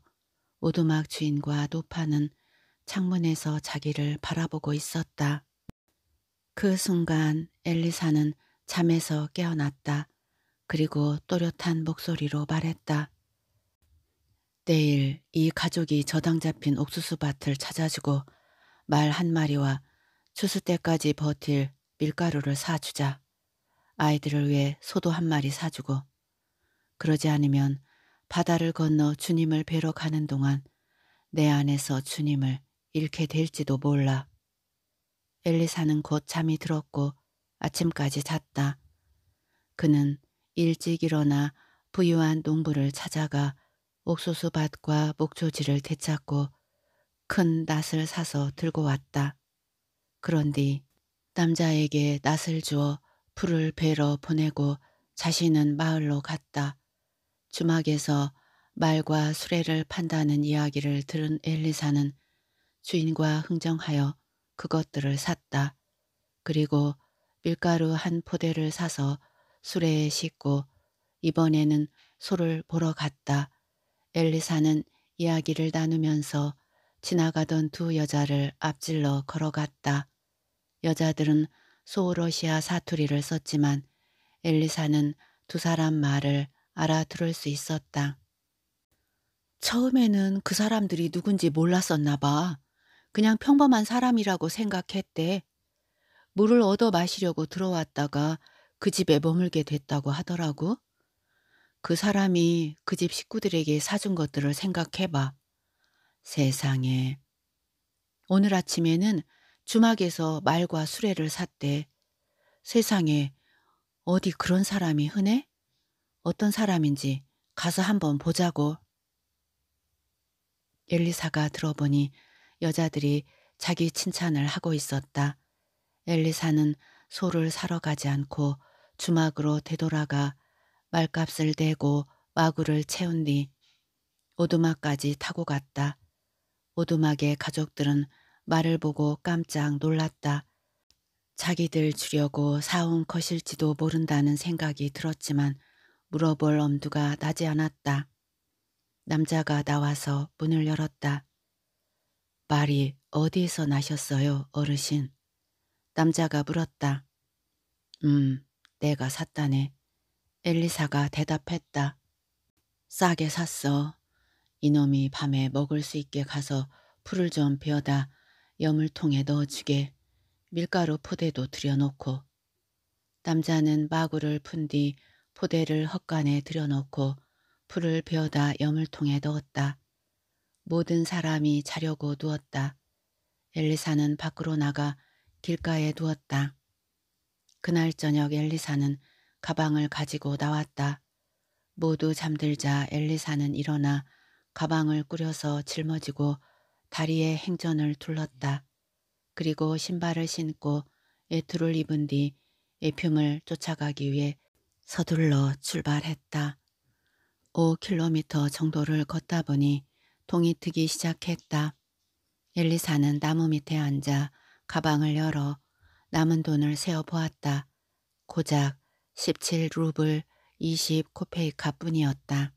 오두막 주인과 노파는 창문에서 자기를 바라보고 있었다. 그 순간 엘리사는 잠에서 깨어났다. 그리고 또렷한 목소리로 말했다. 내일 이 가족이 저당 잡힌 옥수수밭을 찾아주고 말 한 마리와 추수 때까지 버틸 밀가루를 사주자. 아이들을 위해 소도 한 마리 사주고 그러지 않으면 바다를 건너 주님을 뵈러 가는 동안 내 안에서 주님을 잃게 될지도 몰라. 엘리사는 곧 잠이 들었고 아침까지 잤다. 그는 일찍 일어나 부유한 농부를 찾아가 옥수수밭과 목조지를 되찾고 큰 낫을 사서 들고 왔다. 그런 뒤 남자에게 낫을 주어 풀을 베러 보내고 자신은 마을로 갔다. 주막에서 말과 수레를 판다는 이야기를 들은 엘리사는 주인과 흥정하여 그것들을 샀다. 그리고 밀가루 한 포대를 사서 수레에 싣고 이번에는 소를 보러 갔다. 엘리사는 이야기를 나누면서 지나가던 두 여자를 앞질러 걸어갔다. 여자들은 소러시아 사투리를 썼지만 엘리사는 두 사람 말을 알아들을 수 있었다. 처음에는 그 사람들이 누군지 몰랐었나 봐. 그냥 평범한 사람이라고 생각했대. 물을 얻어 마시려고 들어왔다가 그 집에 머물게 됐다고 하더라고. 그 사람이 그 집 식구들에게 사준 것들을 생각해봐. 세상에. 오늘 아침에는 주막에서 말과 수레를 샀대. 세상에 어디 그런 사람이 흔해? 어떤 사람인지 가서 한번 보자고. 엘리사가 들어보니 여자들이 자기 칭찬을 하고 있었다. 엘리사는 소를 사러 가지 않고 주막으로 되돌아가 말값을 대고 마구를 채운 뒤 오두막까지 타고 갔다. 오두막의 가족들은 말을 보고 깜짝 놀랐다. 자기들 주려고 사온 것일지도 모른다는 생각이 들었지만 물어볼 엄두가 나지 않았다. 남자가 나와서 문을 열었다. 말이 어디에서 나셨어요, 어르신? 남자가 물었다. 음, 내가 샀다네. 엘리사가 대답했다. 싸게 샀어. 이놈이 밤에 먹을 수 있게 가서 풀을 좀 베어다 염물통에 넣어주게. 밀가루 포대도 들여놓고. 남자는 마구를 푼 뒤 포대를 헛간에 들여놓고 풀을 베어다 염물통에 넣었다. 모든 사람이 자려고 누웠다. 엘리사는 밖으로 나가 길가에 누웠다. 그날 저녁 엘리사는 가방을 가지고 나왔다. 모두 잠들자 엘리사는 일어나 가방을 꾸려서 짊어지고 다리에 행전을 둘렀다. 그리고 신발을 신고 애투를 입은 뒤 애품을 쫓아가기 위해 서둘러 출발했다. 5km 정도를 걷다 보니 동이 트기 시작했다. 엘리사는 나무 밑에 앉아 가방을 열어 남은 돈을 세어보았다. 고작 17루블 20코페이카 뿐이었다.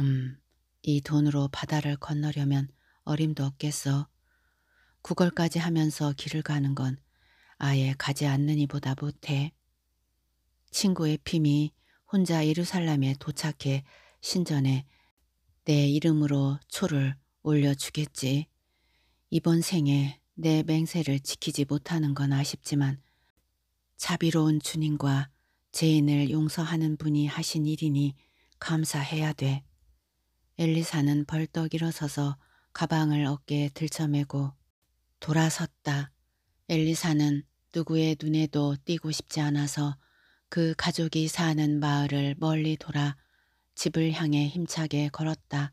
음, 이 돈으로 바다를 건너려면 어림도 없겠어. 구걸까지 하면서 길을 가는 건 아예 가지 않는 이보다 못해. 친구의 핌이 혼자 예루살렘에 도착해 신전에 내 이름으로 초를 올려주겠지. 이번 생에 내 맹세를 지키지 못하는 건 아쉽지만 자비로운 주님과 죄인을 용서하는 분이 하신 일이니 감사해야 돼. 엘리사는 벌떡 일어서서 가방을 어깨에 들쳐매고 돌아섰다. 엘리사는 누구의 눈에도 띄고 싶지 않아서 그 가족이 사는 마을을 멀리 돌아 집을 향해 힘차게 걸었다.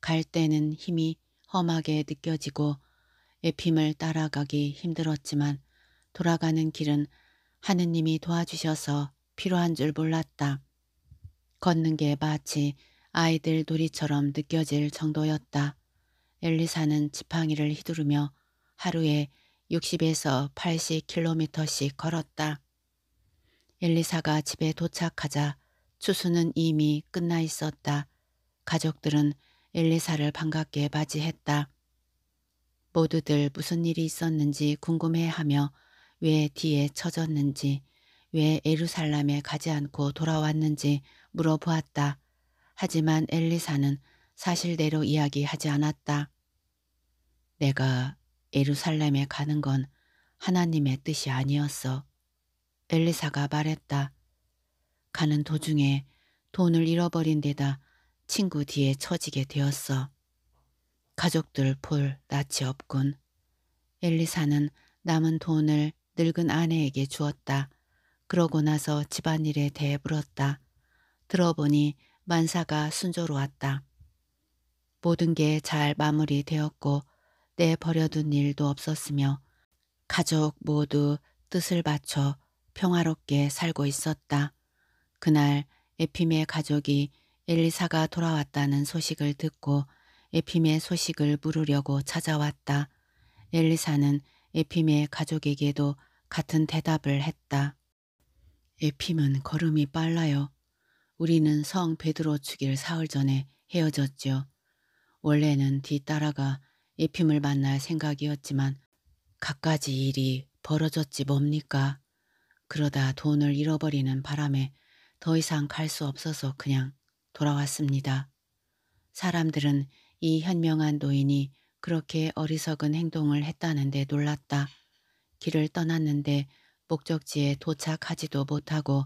갈 때는 힘이 험하게 느껴지고 에핌을 따라가기 힘들었지만 돌아가는 길은 하느님이 도와주셔서 필요한 줄 몰랐다. 걷는 게 마치 아이들 놀이처럼 느껴질 정도였다. 엘리사는 지팡이를 휘두르며 하루에 60에서 80km씩 걸었다. 엘리사가 집에 도착하자 추수는 이미 끝나 있었다. 가족들은 엘리사를 반갑게 맞이했다. 모두들 무슨 일이 있었는지 궁금해하며 왜 뒤에 처졌는지 왜 에루살람에 가지 않고 돌아왔는지 물어보았다. 하지만 엘리사는 사실대로 이야기하지 않았다. 내가 에루살렘에 가는 건 하나님의 뜻이 아니었어. 엘리사가 말했다. 가는 도중에 돈을 잃어버린 데다 친구 뒤에 처지게 되었어. 가족들 볼 낯이 없군. 엘리사는 남은 돈을 늙은 아내에게 주었다. 그러고 나서 집안일에 대해 물었다. 들어보니 만사가 순조로웠다. 모든 게 잘 마무리되었고 내 버려둔 일도 없었으며 가족 모두 뜻을 바쳐 평화롭게 살고 있었다. 그날 에피메 가족이 엘리사가 돌아왔다는 소식을 듣고 에피메 소식을 물으려고 찾아왔다. 엘리사는 에피메 가족에게도 같은 대답을 했다. 에핌은 걸음이 빨라요. 우리는 성 베드로 축일 사흘 전에 헤어졌죠 원래는 뒤따라가 에핌을 만날 생각이었지만 갖가지 일이 벌어졌지 뭡니까. 그러다 돈을 잃어버리는 바람에 더 이상 갈 수 없어서 그냥 돌아왔습니다. 사람들은 이 현명한 노인이 그렇게 어리석은 행동을 했다는데 놀랐다. 길을 떠났는데 목적지에 도착하지도 못하고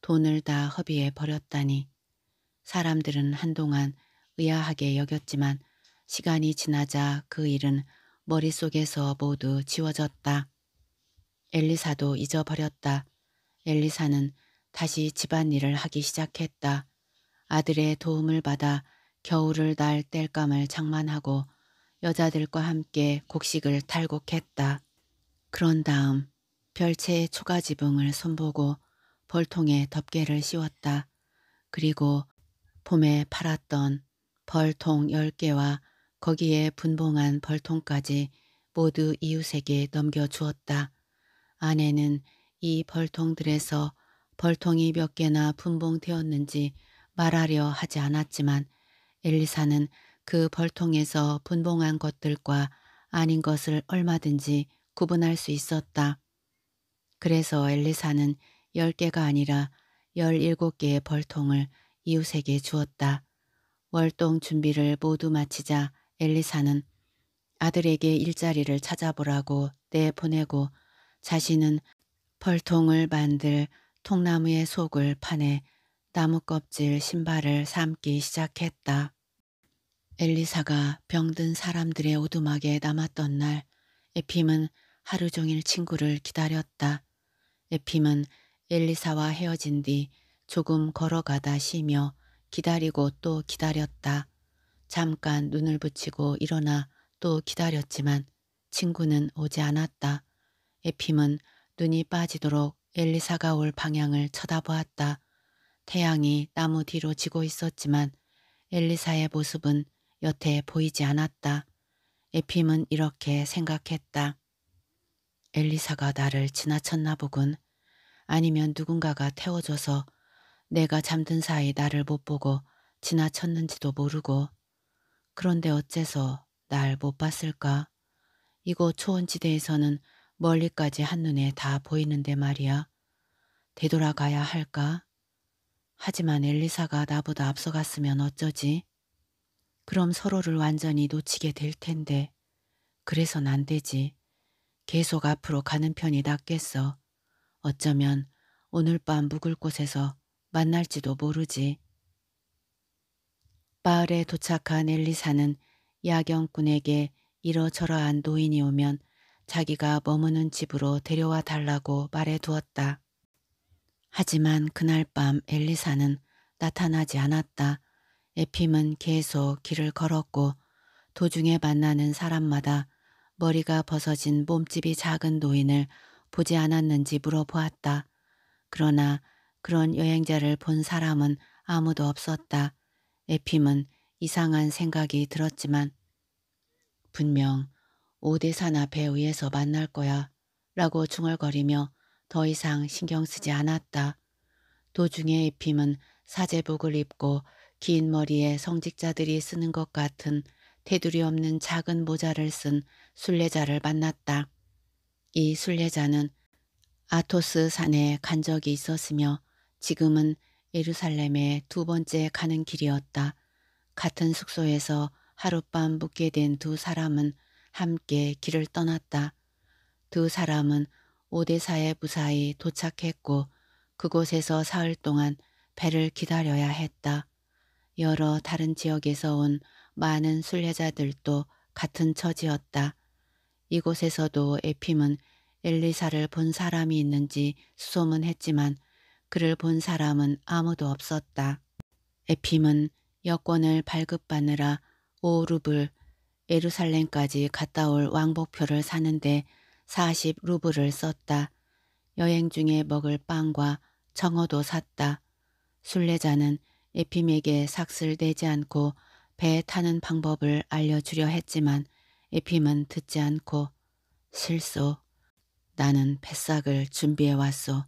돈을 다 허비해 버렸다니. 사람들은 한동안 의아하게 여겼지만 시간이 지나자 그 일은 머릿속에서 모두 지워졌다. 엘리사도 잊어버렸다. 엘리사는 다시 집안일을 하기 시작했다. 아들의 도움을 받아 겨울을 날 땔감을 장만하고 여자들과 함께 곡식을 탈곡했다. 그런 다음 별채의 초가 지붕을 손보고 벌통에 덮개를 씌웠다. 그리고 봄에 팔았던 벌통 10개와 거기에 분봉한 벌통까지 모두 이웃에게 넘겨주었다. 아내는 이 벌통들에서 벌통이 몇 개나 분봉되었는지 말하려 하지 않았지만 엘리사는 그 벌통에서 분봉한 것들과 아닌 것을 얼마든지 구분할 수 있었다. 그래서 엘리사는 10개가 아니라 17개의 벌통을 이웃에게 주었다. 월동 준비를 모두 마치자 엘리사는 아들에게 일자리를 찾아보라고 내보내고 자신은 벌통을 만들 통나무의 속을 파내 나무 껍질 신발을 삼기 시작했다. 엘리사가 병든 사람들의 오두막에 남았던 날 에핌은 하루 종일 친구를 기다렸다. 에핌은 엘리사와 헤어진 뒤 조금 걸어가다 쉬며 기다리고 또 기다렸다. 잠깐 눈을 붙이고 일어나 또 기다렸지만 친구는 오지 않았다. 에핌은 눈이 빠지도록 엘리사가 올 방향을 쳐다보았다. 태양이 나무 뒤로 지고 있었지만 엘리사의 모습은 여태 보이지 않았다. 에핌은 이렇게 생각했다. 엘리사가 나를 지나쳤나 보군. 아니면 누군가가 태워줘서 내가 잠든 사이 나를 못 보고 지나쳤는지도 모르고 그런데 어째서 날 못 봤을까? 이곳 초원지대에서는 멀리까지 한눈에 다 보이는데 말이야. 되돌아가야 할까? 하지만 엘리사가 나보다 앞서갔으면 어쩌지? 그럼 서로를 완전히 놓치게 될 텐데. 그래선 안 되지. 계속 앞으로 가는 편이 낫겠어. 어쩌면 오늘 밤 묵을 곳에서 만날지도 모르지. 마을에 도착한 엘리사는 야경꾼에게 이러저러한 노인이 오면 자기가 머무는 집으로 데려와 달라고 말해 두었다. 하지만 그날 밤 엘리사는 나타나지 않았다. 에핌은 계속 길을 걸었고 도중에 만나는 사람마다 머리가 벗어진 몸집이 작은 노인을 보지 않았는지 물어보았다. 그러나 그런 여행자를 본 사람은 아무도 없었다. 에핌은 이상한 생각이 들었지만 분명 오대사나 배우에서 만날 거야 라고 중얼거리며 더 이상 신경 쓰지 않았다. 도중에 입힘은 사제복을 입고 긴 머리에 성직자들이 쓰는 것 같은 테두리 없는 작은 모자를 쓴 순례자를 만났다. 이 순례자는 아토스 산에 간 적이 있었으며 지금은 예루살렘에두 번째 가는 길이었다. 같은 숙소에서 하룻밤 묵게 된 두 사람은 함께 길을 떠났다. 두 사람은 오데사에 무사히 도착했고 그곳에서 사흘 동안 배를 기다려야 했다. 여러 다른 지역에서 온 많은 순례자들도 같은 처지였다. 이곳에서도 에핌은 엘리사를 본 사람이 있는지 수소문했지만 그를 본 사람은 아무도 없었다. 에핌은 여권을 발급받느라 오루블 예루살렘까지 갔다 올 왕복표를 사는데 40루블을 썼다. 여행 중에 먹을 빵과 청어도 샀다. 순례자는 에핌에게 삭슬 내지 않고 배에 타는 방법을 알려주려 했지만 에핌은 듣지 않고 실소 나는 뱃삭을 준비해 왔소.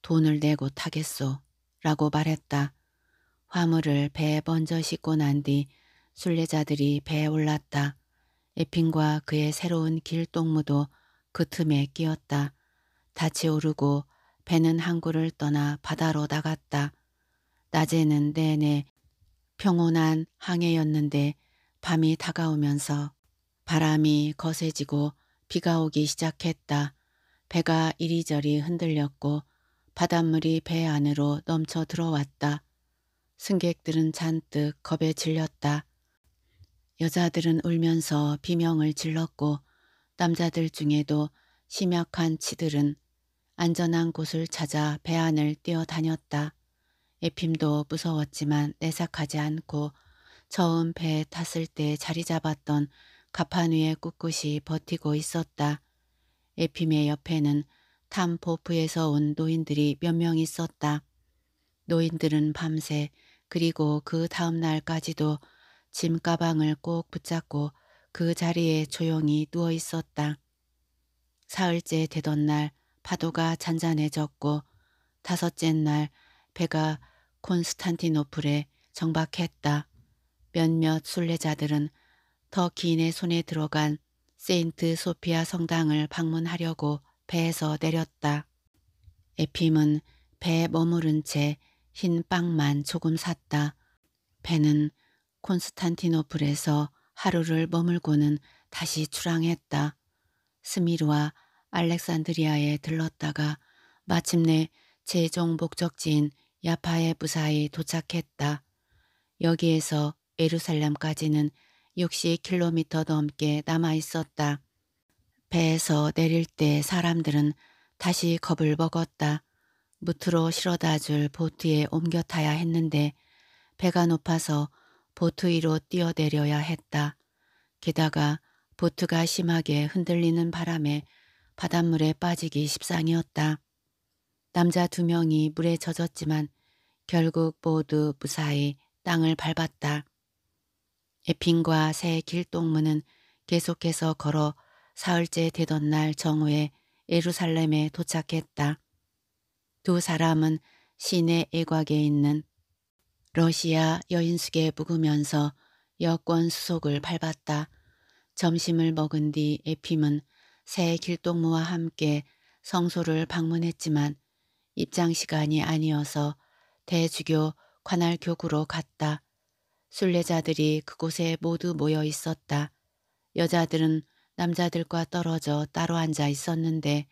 돈을 내고 타겠소. 라고 말했다. 화물을 배에 먼저 싣고 난 뒤 순례자들이 배에 올랐다. 에핑과 그의 새로운 길동무도 그 틈에 끼었다. 다치 오르고 배는 항구를 떠나 바다로 나갔다. 낮에는 내내 평온한 항해였는데 밤이 다가오면서 바람이 거세지고 비가 오기 시작했다. 배가 이리저리 흔들렸고 바닷물이 배 안으로 넘쳐 들어왔다. 승객들은 잔뜩 겁에 질렸다. 여자들은 울면서 비명을 질렀고 남자들 중에도 심약한 치들은 안전한 곳을 찾아 배 안을 뛰어다녔다. 에핌도 무서웠지만 내삭하지 않고 처음 배에 탔을 때 자리 잡았던 가판 위에 꿋꿋이 버티고 있었다. 에핌의 옆에는 탐포프에서 온 노인들이 몇 명 있었다. 노인들은 밤새 그리고 그 다음 날까지도 짐 가방을 꼭 붙잡고 그 자리에 조용히 누워 있었다. 사흘째 되던 날 파도가 잔잔해졌고 다섯째 날 배가 콘스탄티노플에 정박했다. 몇몇 순례자들은 더기인의 손에 들어간 세인트 소피아 성당을 방문하려고 배에서 내렸다. 에핌은 배에 머무른 채 흰 빵만 조금 샀다. 배는 콘스탄티노플에서 하루를 머물고는 다시 출항했다. 스미르와 알렉산드리아에 들렀다가 마침내 최종 목적지인 야파의 부사에 도착했다. 여기에서 에루살렘까지는 60km 넘게 남아 있었다. 배에서 내릴 때 사람들은 다시 겁을 먹었다. 무트로 실어다 줄 보트에 옮겨 타야 했는데 배가 높아서 보트 위로 뛰어내려야 했다. 게다가 보트가 심하게 흔들리는 바람에 바닷물에 빠지기 십상이었다. 남자 두 명이 물에 젖었지만 결국 모두 무사히 땅을 밟았다. 에핑과 새 길동무는 계속해서 걸어 사흘째 되던 날 정오에 예루살렘에 도착했다. 두 사람은 시내 애곽에 있는 러시아 여인숙에 묵으면서 여권 수속을 밟았다. 점심을 먹은 뒤 에핌은 새 길동무와 함께 성소를 방문했지만 입장 시간이 아니어서 대주교 관할교구로 갔다. 순례자들이 그곳에 모두 모여 있었다. 여자들은 남자들과 떨어져 따로 앉아 있었는데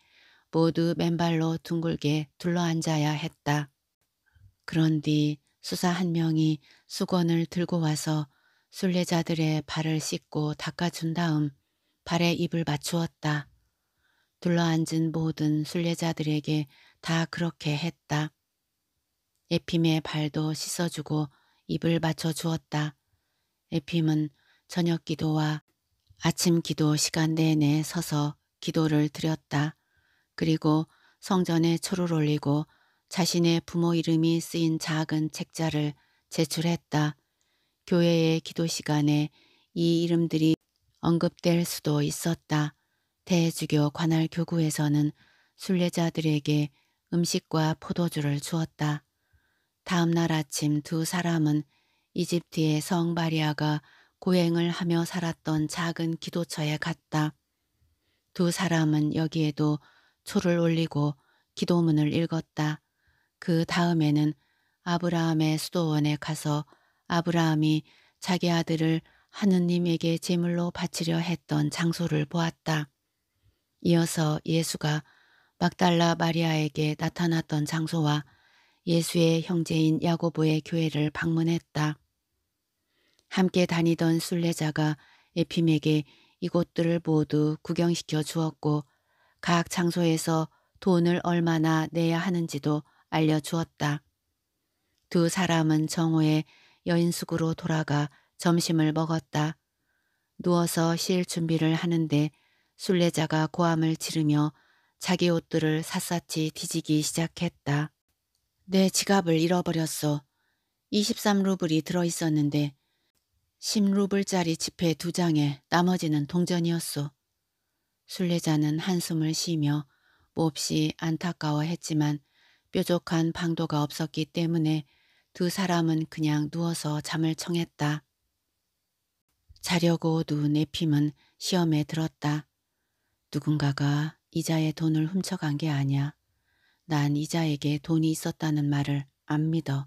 모두 맨발로 둥글게 둘러앉아야 했다. 그런 뒤 수사 한 명이 수건을 들고 와서 순례자들의 발을 씻고 닦아준 다음 발에 입을 맞추었다. 둘러앉은 모든 순례자들에게 다 그렇게 했다. 에핌의 발도 씻어주고 입을 맞춰주었다. 에핌은 저녁 기도와 아침 기도 시간 내내 서서 기도를 드렸다. 그리고 성전에 초를 올리고 자신의 부모 이름이 쓰인 작은 책자를 제출했다. 교회의 기도 시간에 이 이름들이 언급될 수도 있었다. 대주교 관할 교구에서는 순례자들에게 음식과 포도주를 주었다. 다음 날 아침 두 사람은 이집트의 성 바리아가 고행을 하며 살았던 작은 기도처에 갔다. 두 사람은 여기에도 초를 올리고 기도문을 읽었다. 그 다음에는 아브라함의 수도원에 가서 아브라함이 자기 아들을 하느님에게 제물로 바치려 했던 장소를 보았다. 이어서 예수가 막달라 마리아에게 나타났던 장소와 예수의 형제인 야고보의 교회를 방문했다. 함께 다니던 순례자가 에핌에게 이곳들을 모두 구경시켜 주었고 각 장소에서 돈을 얼마나 내야 하는지도 알려주었다. 두 사람은 정오에 여인숙으로 돌아가 점심을 먹었다. 누워서 쉴 준비를 하는데 순례자가 고함을 지르며 자기 옷들을 샅샅이 뒤지기 시작했다. 내 지갑을 잃어버렸어. 23루블이 들어있었는데 10루블짜리 지폐 두 장에 나머지는 동전이었소. 순례자는 한숨을 쉬며 몹시 안타까워했지만 뾰족한 방도가 없었기 때문에 두 사람은 그냥 누워서 잠을 청했다. 자려고 누운 에핌은 시험에 들었다. 누군가가 이자의 돈을 훔쳐간 게 아니야. 난 이자에게 돈이 있었다는 말을 안 믿어.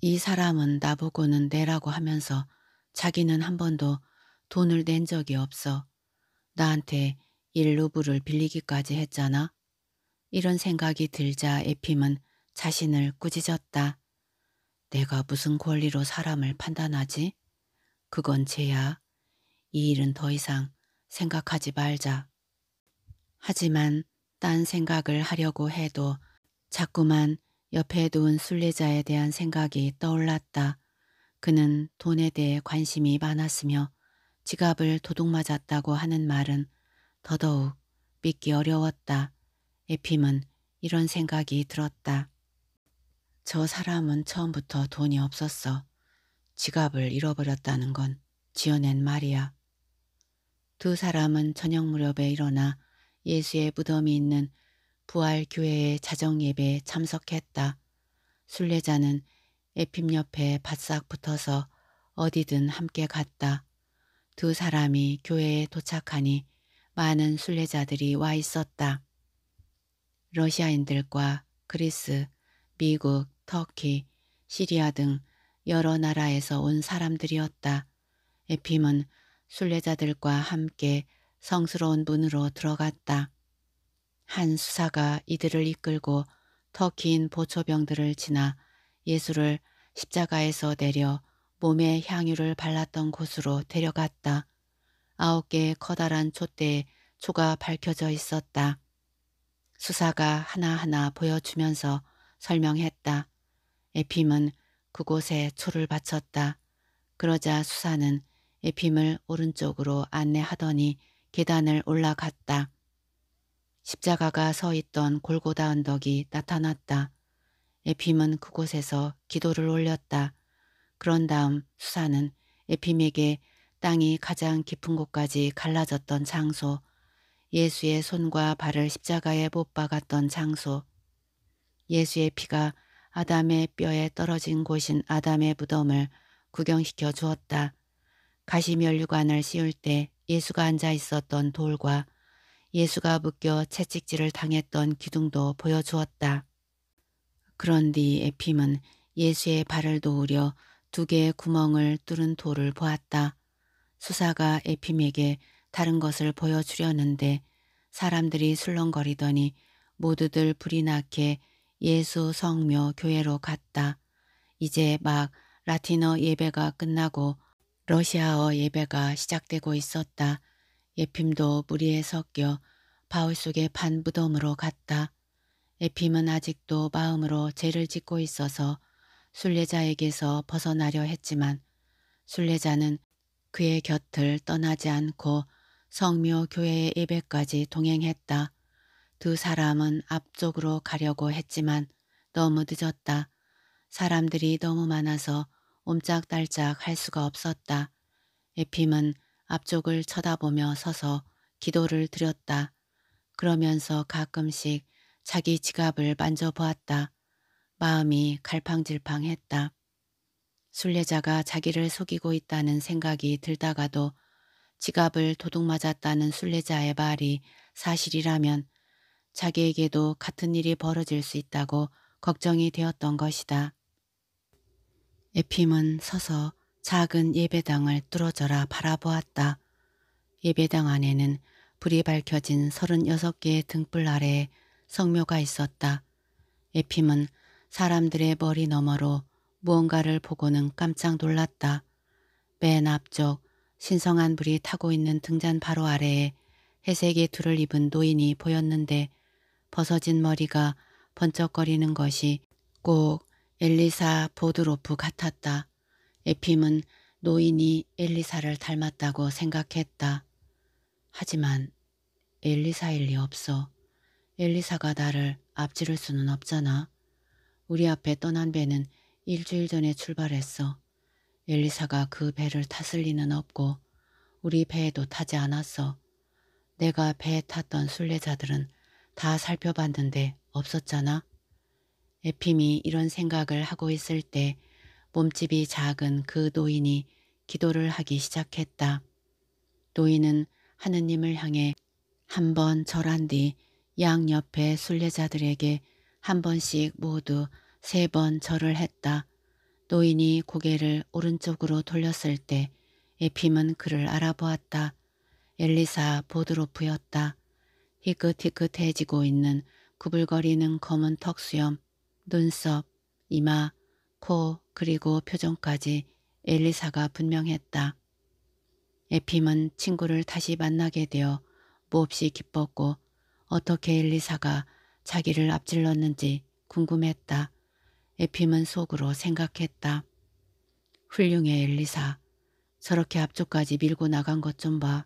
이 사람은 나보고는 내라고 하면서 자기는 한 번도 돈을 낸 적이 없어. 나한테 1루블을 빌리기까지 했잖아. 이런 생각이 들자 에핌은 자신을 꾸짖었다. 내가 무슨 권리로 사람을 판단하지? 그건 죄야. 이 일은 더 이상 생각하지 말자. 하지만 딴 생각을 하려고 해도 자꾸만 옆에 둔 순례자에 대한 생각이 떠올랐다. 그는 돈에 대해 관심이 많았으며 지갑을 도둑맞았다고 하는 말은 더더욱 믿기 어려웠다. 에핌은 이런 생각이 들었다. 저 사람은 처음부터 돈이 없었어. 지갑을 잃어버렸다는 건 지어낸 말이야. 두 사람은 저녁 무렵에 일어나 예수의 무덤이 있는 부활교회의 자정예배에 참석했다. 순례자는 에핌 옆에 바싹 붙어서 어디든 함께 갔다. 두 사람이 교회에 도착하니 많은 순례자들이 와 있었다. 러시아인들과 그리스, 미국, 터키, 시리아 등 여러 나라에서 온 사람들이었다. 에핌은 순례자들과 함께 성스러운 문으로 들어갔다. 한 수사가 이들을 이끌고 터키인 보초병들을 지나 예수를 십자가에서 내려 몸에 향유를 발랐던 곳으로 데려갔다. 아홉 개의 커다란 촛대에 초가 밝혀져 있었다. 수사가 하나하나 보여주면서 설명했다. 에핌은 그곳에 초를 바쳤다. 그러자 수사는 에핌을 오른쪽으로 안내하더니 계단을 올라갔다. 십자가가 서 있던 골고다 언덕이 나타났다. 에핌은 그곳에서 기도를 올렸다. 그런 다음 수사는 에핌에게 땅이 가장 깊은 곳까지 갈라졌던 장소 예수의 손과 발을 십자가에 못 박았던 장소, 예수의 피가 아담의 뼈에 떨어진 곳인 아담의 무덤을 구경시켜 주었다. 가시면류관을 씌울 때 예수가 앉아 있었던 돌과 예수가 묶여 채찍질을 당했던 기둥도 보여주었다. 그런 뒤 에핌은 예수의 발을 놓으려 두 개의 구멍을 뚫은 돌을 보았다. 수사가 에핌에게 다른 것을 보여주려는데 사람들이 술렁거리더니 모두들 불이 나게 예수 성묘 교회로 갔다. 이제 막 라틴어 예배가 끝나고 러시아어 예배가 시작되고 있었다. 예핌도 무리에 섞여 바울 속의 반부덤으로 갔다. 예핌은 아직도 마음으로 죄를 짓고 있어서 순례자에게서 벗어나려 했지만 순례자는 그의 곁을 떠나지 않고 성묘 교회의 예배까지 동행했다. 두 사람은 앞쪽으로 가려고 했지만 너무 늦었다. 사람들이 너무 많아서 옴짝달짝 할 수가 없었다. 에핌은 앞쪽을 쳐다보며 서서 기도를 드렸다. 그러면서 가끔씩 자기 지갑을 만져보았다. 마음이 갈팡질팡했다. 순례자가 자기를 속이고 있다는 생각이 들다가도 지갑을 도둑맞았다는 순례자의 말이 사실이라면 자기에게도 같은 일이 벌어질 수 있다고 걱정이 되었던 것이다. 에핌은 서서 작은 예배당을 뚫어져라 바라보았다. 예배당 안에는 불이 밝혀진 36개의 등불 아래에 성묘가 있었다. 에핌은 사람들의 머리 너머로 무언가를 보고는 깜짝 놀랐다. 맨 앞쪽 신성한 불이 타고 있는 등잔 바로 아래에 회색의 둘을 입은 노인이 보였는데 벗어진 머리가 번쩍거리는 것이 꼭 엘리사 보드로프 같았다. 에핌은 노인이 엘리사를 닮았다고 생각했다. 하지만 엘리사일 리 없어. 엘리사가 나를 앞지를 수는 없잖아. 우리 앞에 떠난 배는 일주일 전에 출발했어. 엘리사가 그 배를 탔을 리는 없고 우리 배에도 타지 않았어. 내가 배에 탔던 순례자들은 다 살펴봤는데 없었잖아. 에핌이 이런 생각을 하고 있을 때 몸집이 작은 그 노인이 기도를 하기 시작했다. 노인은 하느님을 향해 한 번 절한 뒤 양옆의 순례자들에게 한 번씩 모두 세 번 절을 했다. 노인이 고개를 오른쪽으로 돌렸을 때 에핌은 그를 알아보았다. 엘리사 보드로프였다. 희끗희끗해지고 있는 구불거리는 검은 턱수염, 눈썹, 이마, 코 그리고 표정까지 엘리사가 분명했다. 에핌은 친구를 다시 만나게 되어 몹시 기뻤고 어떻게 엘리사가 자기를 앞질렀는지 궁금했다. 에핌은 속으로 생각했다. 훌륭해 엘리사. 저렇게 앞쪽까지 밀고 나간 것 좀 봐.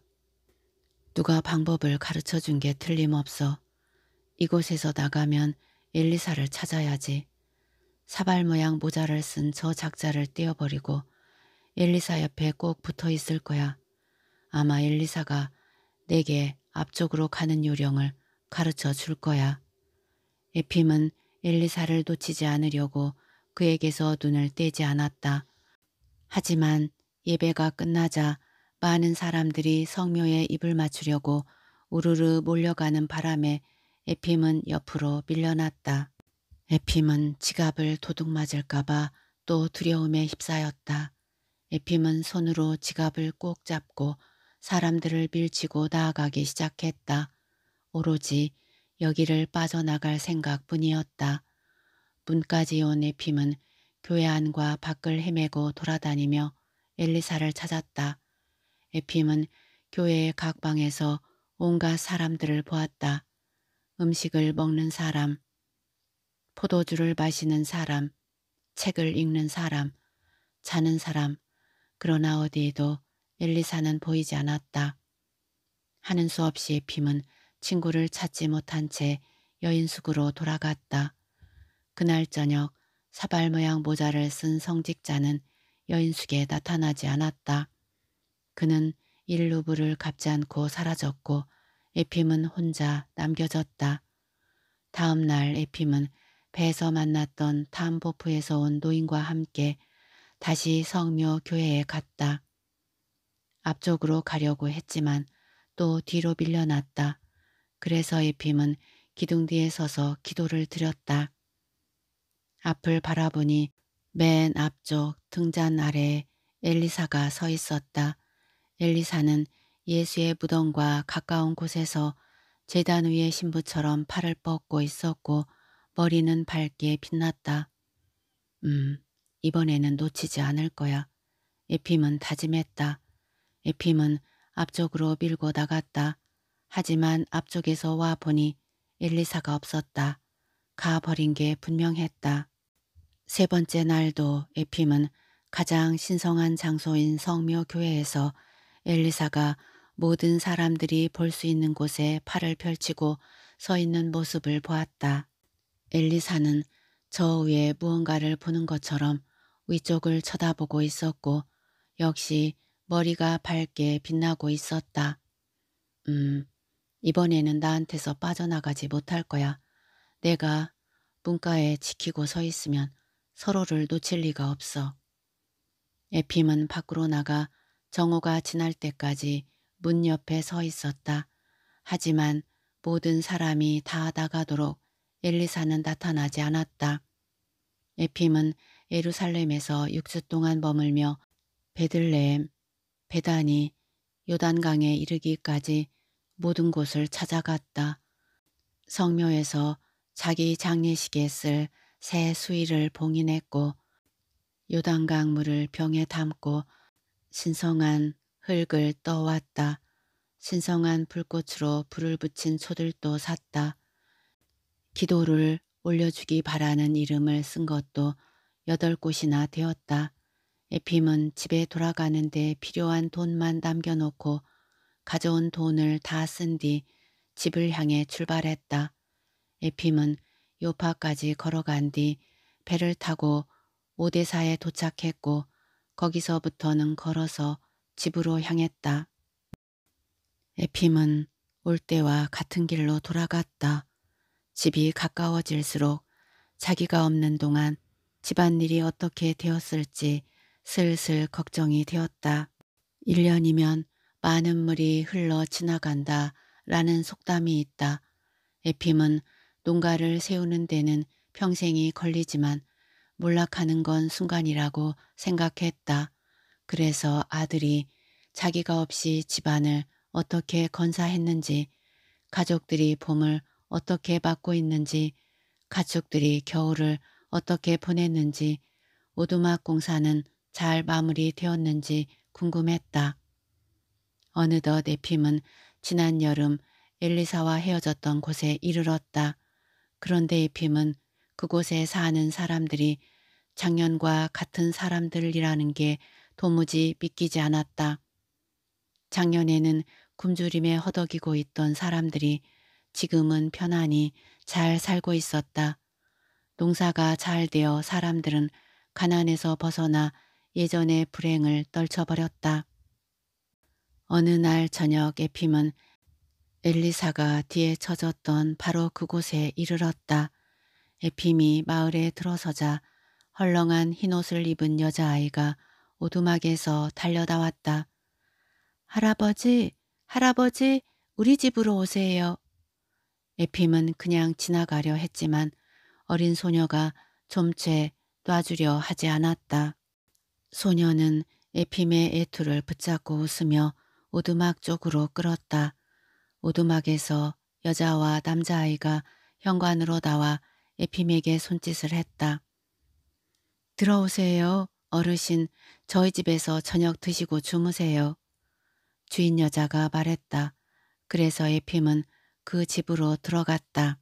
누가 방법을 가르쳐준 게 틀림없어. 이곳에서 나가면 엘리사를 찾아야지. 사발 모양 모자를 쓴 저 작자를 떼어버리고 엘리사 옆에 꼭 붙어 있을 거야. 아마 엘리사가 내게 앞쪽으로 가는 요령을 가르쳐 줄 거야. 에핌은 엘리사를 놓치지 않으려고 그에게서 눈을 떼지 않았다. 하지만 예배가 끝나자 많은 사람들이 성묘에 입을 맞추려고 우르르 몰려가는 바람에 에핌은 옆으로 밀려났다. 에핌은 지갑을 도둑맞을까봐 또 두려움에 휩싸였다. 에핌은 손으로 지갑을 꼭 잡고 사람들을 밀치고 나아가기 시작했다. 오로지 여기를 빠져나갈 생각뿐이었다. 문까지 온 에핌은 교회 안과 밖을 헤매고 돌아다니며 엘리사를 찾았다. 에핌은 교회의 각 방에서 온갖 사람들을 보았다. 음식을 먹는 사람, 포도주를 마시는 사람, 책을 읽는 사람, 자는 사람, 그러나 어디에도 엘리사는 보이지 않았다. 하는 수 없이 에핌은 친구를 찾지 못한 채 여인숙으로 돌아갔다. 그날 저녁 사발 모양 모자를 쓴 성직자는 여인숙에 나타나지 않았다. 그는 일루블을 갚지 않고 사라졌고 에핌은 혼자 남겨졌다. 다음 날 에핌은 배에서 만났던 탐보프에서 온 노인과 함께 다시 성묘 교회에 갔다. 앞쪽으로 가려고 했지만 또 뒤로 밀려났다. 그래서 에핌은 기둥 뒤에 서서 기도를 드렸다. 앞을 바라보니 맨 앞쪽 등잔 아래에 엘리사가 서 있었다. 엘리사는 예수의 무덤과 가까운 곳에서 재단 위의 신부처럼 팔을 뻗고 있었고 머리는 밝게 빛났다. 음, 이번에는 놓치지 않을 거야. 에핌은 다짐했다. 에핌은 앞쪽으로 밀고 나갔다. 하지만 앞쪽에서 와 보니 엘리사가 없었다. 가버린 게 분명했다. 세 번째 날도 에핌은 가장 신성한 장소인 성묘교회에서 엘리사가 모든 사람들이 볼 수 있는 곳에 팔을 펼치고 서 있는 모습을 보았다. 엘리사는 저 위에 무언가를 보는 것처럼 위쪽을 쳐다보고 있었고 역시 머리가 밝게 빛나고 있었다. 음, 이번에는 나한테서 빠져나가지 못할 거야. 내가 문가에 지키고 서 있으면 서로를 놓칠 리가 없어. 에핌은 밖으로 나가 정호가 지날 때까지 문 옆에 서 있었다. 하지만 모든 사람이 다 나가도록 엘리사는 나타나지 않았다. 에핌은 예루살렘에서 6주 동안 머물며 베들레헴, 베단이 요단강에 이르기까지 모든 곳을 찾아갔다. 성묘에서 자기 장례식에 쓸 새 수의를 봉인했고 요단강 물을 병에 담고 신성한 흙을 떠왔다. 신성한 불꽃으로 불을 붙인 초들도 샀다. 기도를 올려주기 바라는 이름을 쓴 것도 여덟 곳이나 되었다. 에핌은 집에 돌아가는데 필요한 돈만 남겨놓고 가져온 돈을 다 쓴 뒤 집을 향해 출발했다. 에핌은 요파까지 걸어간 뒤 배를 타고 오대사에 도착했고 거기서부터는 걸어서 집으로 향했다. 에핌은 올 때와 같은 길로 돌아갔다. 집이 가까워질수록 자기가 없는 동안 집안일이 어떻게 되었을지 슬슬 걱정이 되었다. 1년이면 많은 물이 흘러 지나간다 라는 속담이 있다. 에핌은 농가를 세우는 데는 평생이 걸리지만 몰락하는 건 순간이라고 생각했다. 그래서 아들이 자기가 없이 집안을 어떻게 건사했는지 가족들이 봄을 어떻게 받고 있는지 가축들이 겨울을 어떻게 보냈는지 오두막 공사는 잘 마무리되었는지 궁금했다. 어느덧 에핌은 지난 여름 엘리사와 헤어졌던 곳에 이르렀다. 그런데 에핌은 그곳에 사는 사람들이 작년과 같은 사람들이라는 게 도무지 믿기지 않았다. 작년에는 굶주림에 허덕이고 있던 사람들이 지금은 편안히 잘 살고 있었다. 농사가 잘 되어 사람들은 가난에서 벗어나 예전의 불행을 떨쳐버렸다. 어느 날 저녁 에핌은 엘리사가 뒤에 젖었던 바로 그곳에 이르렀다. 에핌이 마을에 들어서자 헐렁한 흰옷을 입은 여자아이가 오두막에서 달려나왔다. 할아버지, 할아버지, 우리 집으로 오세요. 에핌은 그냥 지나가려 했지만 어린 소녀가 좀 채 놔주려 하지 않았다. 소녀는 에핌의 애투를 붙잡고 웃으며 오두막 쪽으로 끌었다. 오두막에서 여자와 남자아이가 현관으로 나와 에핌에게 손짓을 했다. 들어오세요. 어르신, 저희 집에서 저녁 드시고 주무세요. 주인 여자가 말했다. 그래서 에핌은 그 집으로 들어갔다.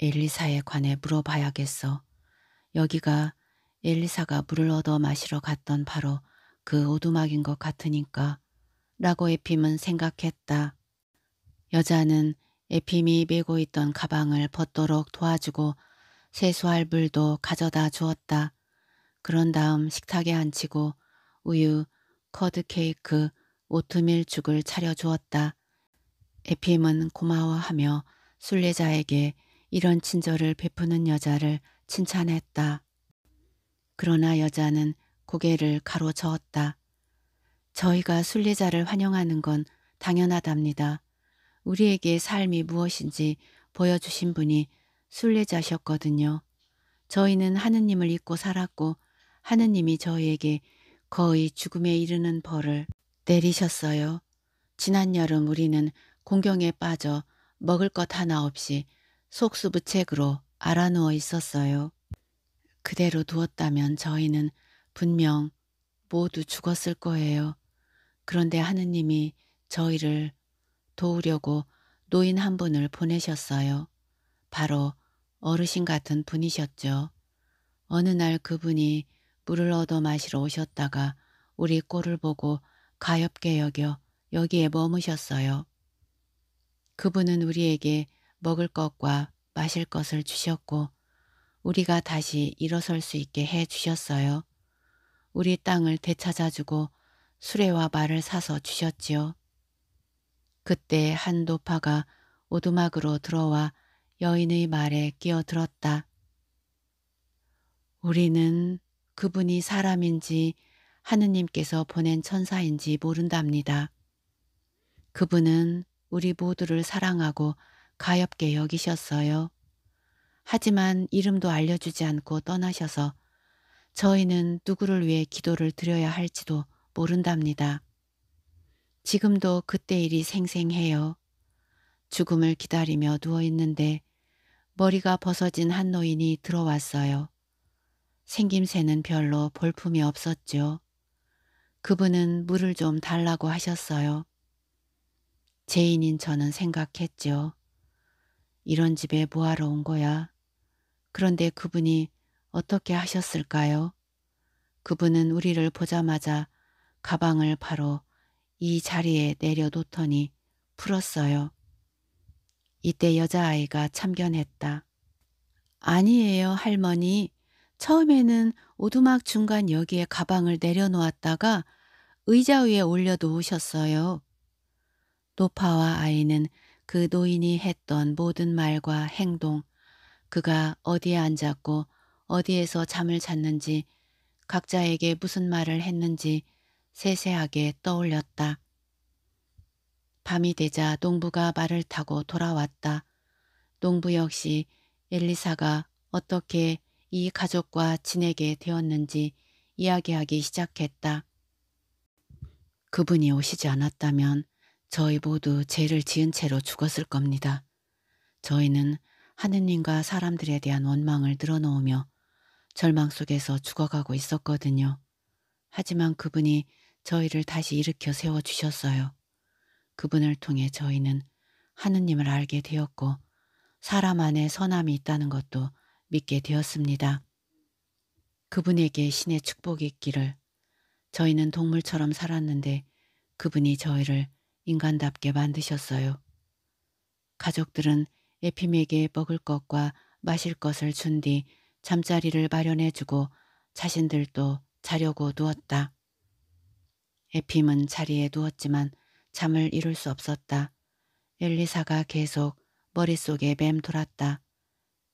엘리사에 관해 물어봐야겠어. 여기가 엘리사가 물을 얻어 마시러 갔던 바로 그 오두막인 것 같으니까 라고 에핌은 생각했다. 여자는 에핌이 메고 있던 가방을 벗도록 도와주고 세수할 물도 가져다 주었다. 그런 다음 식탁에 앉히고 우유, 커드 케이크, 오트밀 죽을 차려주었다. 에핌은 고마워하며 순례자에게 이런 친절을 베푸는 여자를 칭찬했다. 그러나 여자는 고개를 가로저었다. 저희가 순례자를 환영하는 건 당연하답니다. 우리에게 삶이 무엇인지 보여주신 분이 순례자셨거든요. 저희는 하느님을 잊고 살았고 하느님이 저희에게 거의 죽음에 이르는 벌을 내리셨어요. 지난 여름 우리는 공경에 빠져 먹을 것 하나 없이 속수부책으로 알아누워 있었어요. 그대로 두었다면 저희는 분명 모두 죽었을 거예요. 그런데 하느님이 저희를 도우려고 노인 한 분을 보내셨어요. 바로 어르신 같은 분이셨죠. 어느 날 그분이 물을 얻어 마시러 오셨다가 우리 꼴을 보고 가엽게 여겨 여기에 머무셨어요. 그분은 우리에게 먹을 것과 마실 것을 주셨고 우리가 다시 일어설 수 있게 해 주셨어요. 우리 땅을 되찾아주고 수레와 말을 사서 주셨지요. 그때 한 노파가 오두막으로 들어와 여인의 말에 끼어들었다. 우리는 그분이 사람인지 하느님께서 보낸 천사인지 모른답니다. 그분은 우리 모두를 사랑하고 가엽게 여기셨어요. 하지만 이름도 알려주지 않고 떠나셔서 저희는 누구를 위해 기도를 드려야 할지도 모른답니다. 지금도 그때 일이 생생해요. 죽음을 기다리며 누워있는데 머리가 벗어진 한 노인이 들어왔어요. 생김새는 별로 볼품이 없었죠. 그분은 물을 좀 달라고 하셨어요. 제인인 저는 생각했죠. 이런 집에 뭐하러 온 거야? 그런데 그분이 어떻게 하셨을까요? 그분은 우리를 보자마자 가방을 바로 이 자리에 내려놓더니 풀었어요. 이때 여자아이가 참견했다. 아니에요, 할머니. 처음에는 오두막 중간 여기에 가방을 내려놓았다가 의자 위에 올려놓으셨어요. 노파와 아이는 그 노인이 했던 모든 말과 행동, 그가 어디에 앉았고 어디에서 잠을 잤는지, 각자에게 무슨 말을 했는지 세세하게 떠올렸다. 밤이 되자 농부가 말을 타고 돌아왔다. 농부 역시 엘리사가 어떻게 이 가족과 지내게 되었는지 이야기하기 시작했다. 그분이 오시지 않았다면 저희 모두 죄를 지은 채로 죽었을 겁니다. 저희는 하느님과 사람들에 대한 원망을 늘어놓으며 절망 속에서 죽어가고 있었거든요. 하지만 그분이 저희를 다시 일으켜 세워주셨어요. 그분을 통해 저희는 하느님을 알게 되었고 사람 안에 선함이 있다는 것도 믿게 되었습니다. 그분에게 신의 축복이 있기를 저희는 동물처럼 살았는데 그분이 저희를 인간답게 만드셨어요. 가족들은 에핌에게 먹을 것과 마실 것을 준 뒤 잠자리를 마련해주고 자신들도 자려고 누웠다. 에핌은 자리에 누웠지만 잠을 이룰 수 없었다. 엘리사가 계속 머릿속에 맴 돌았다.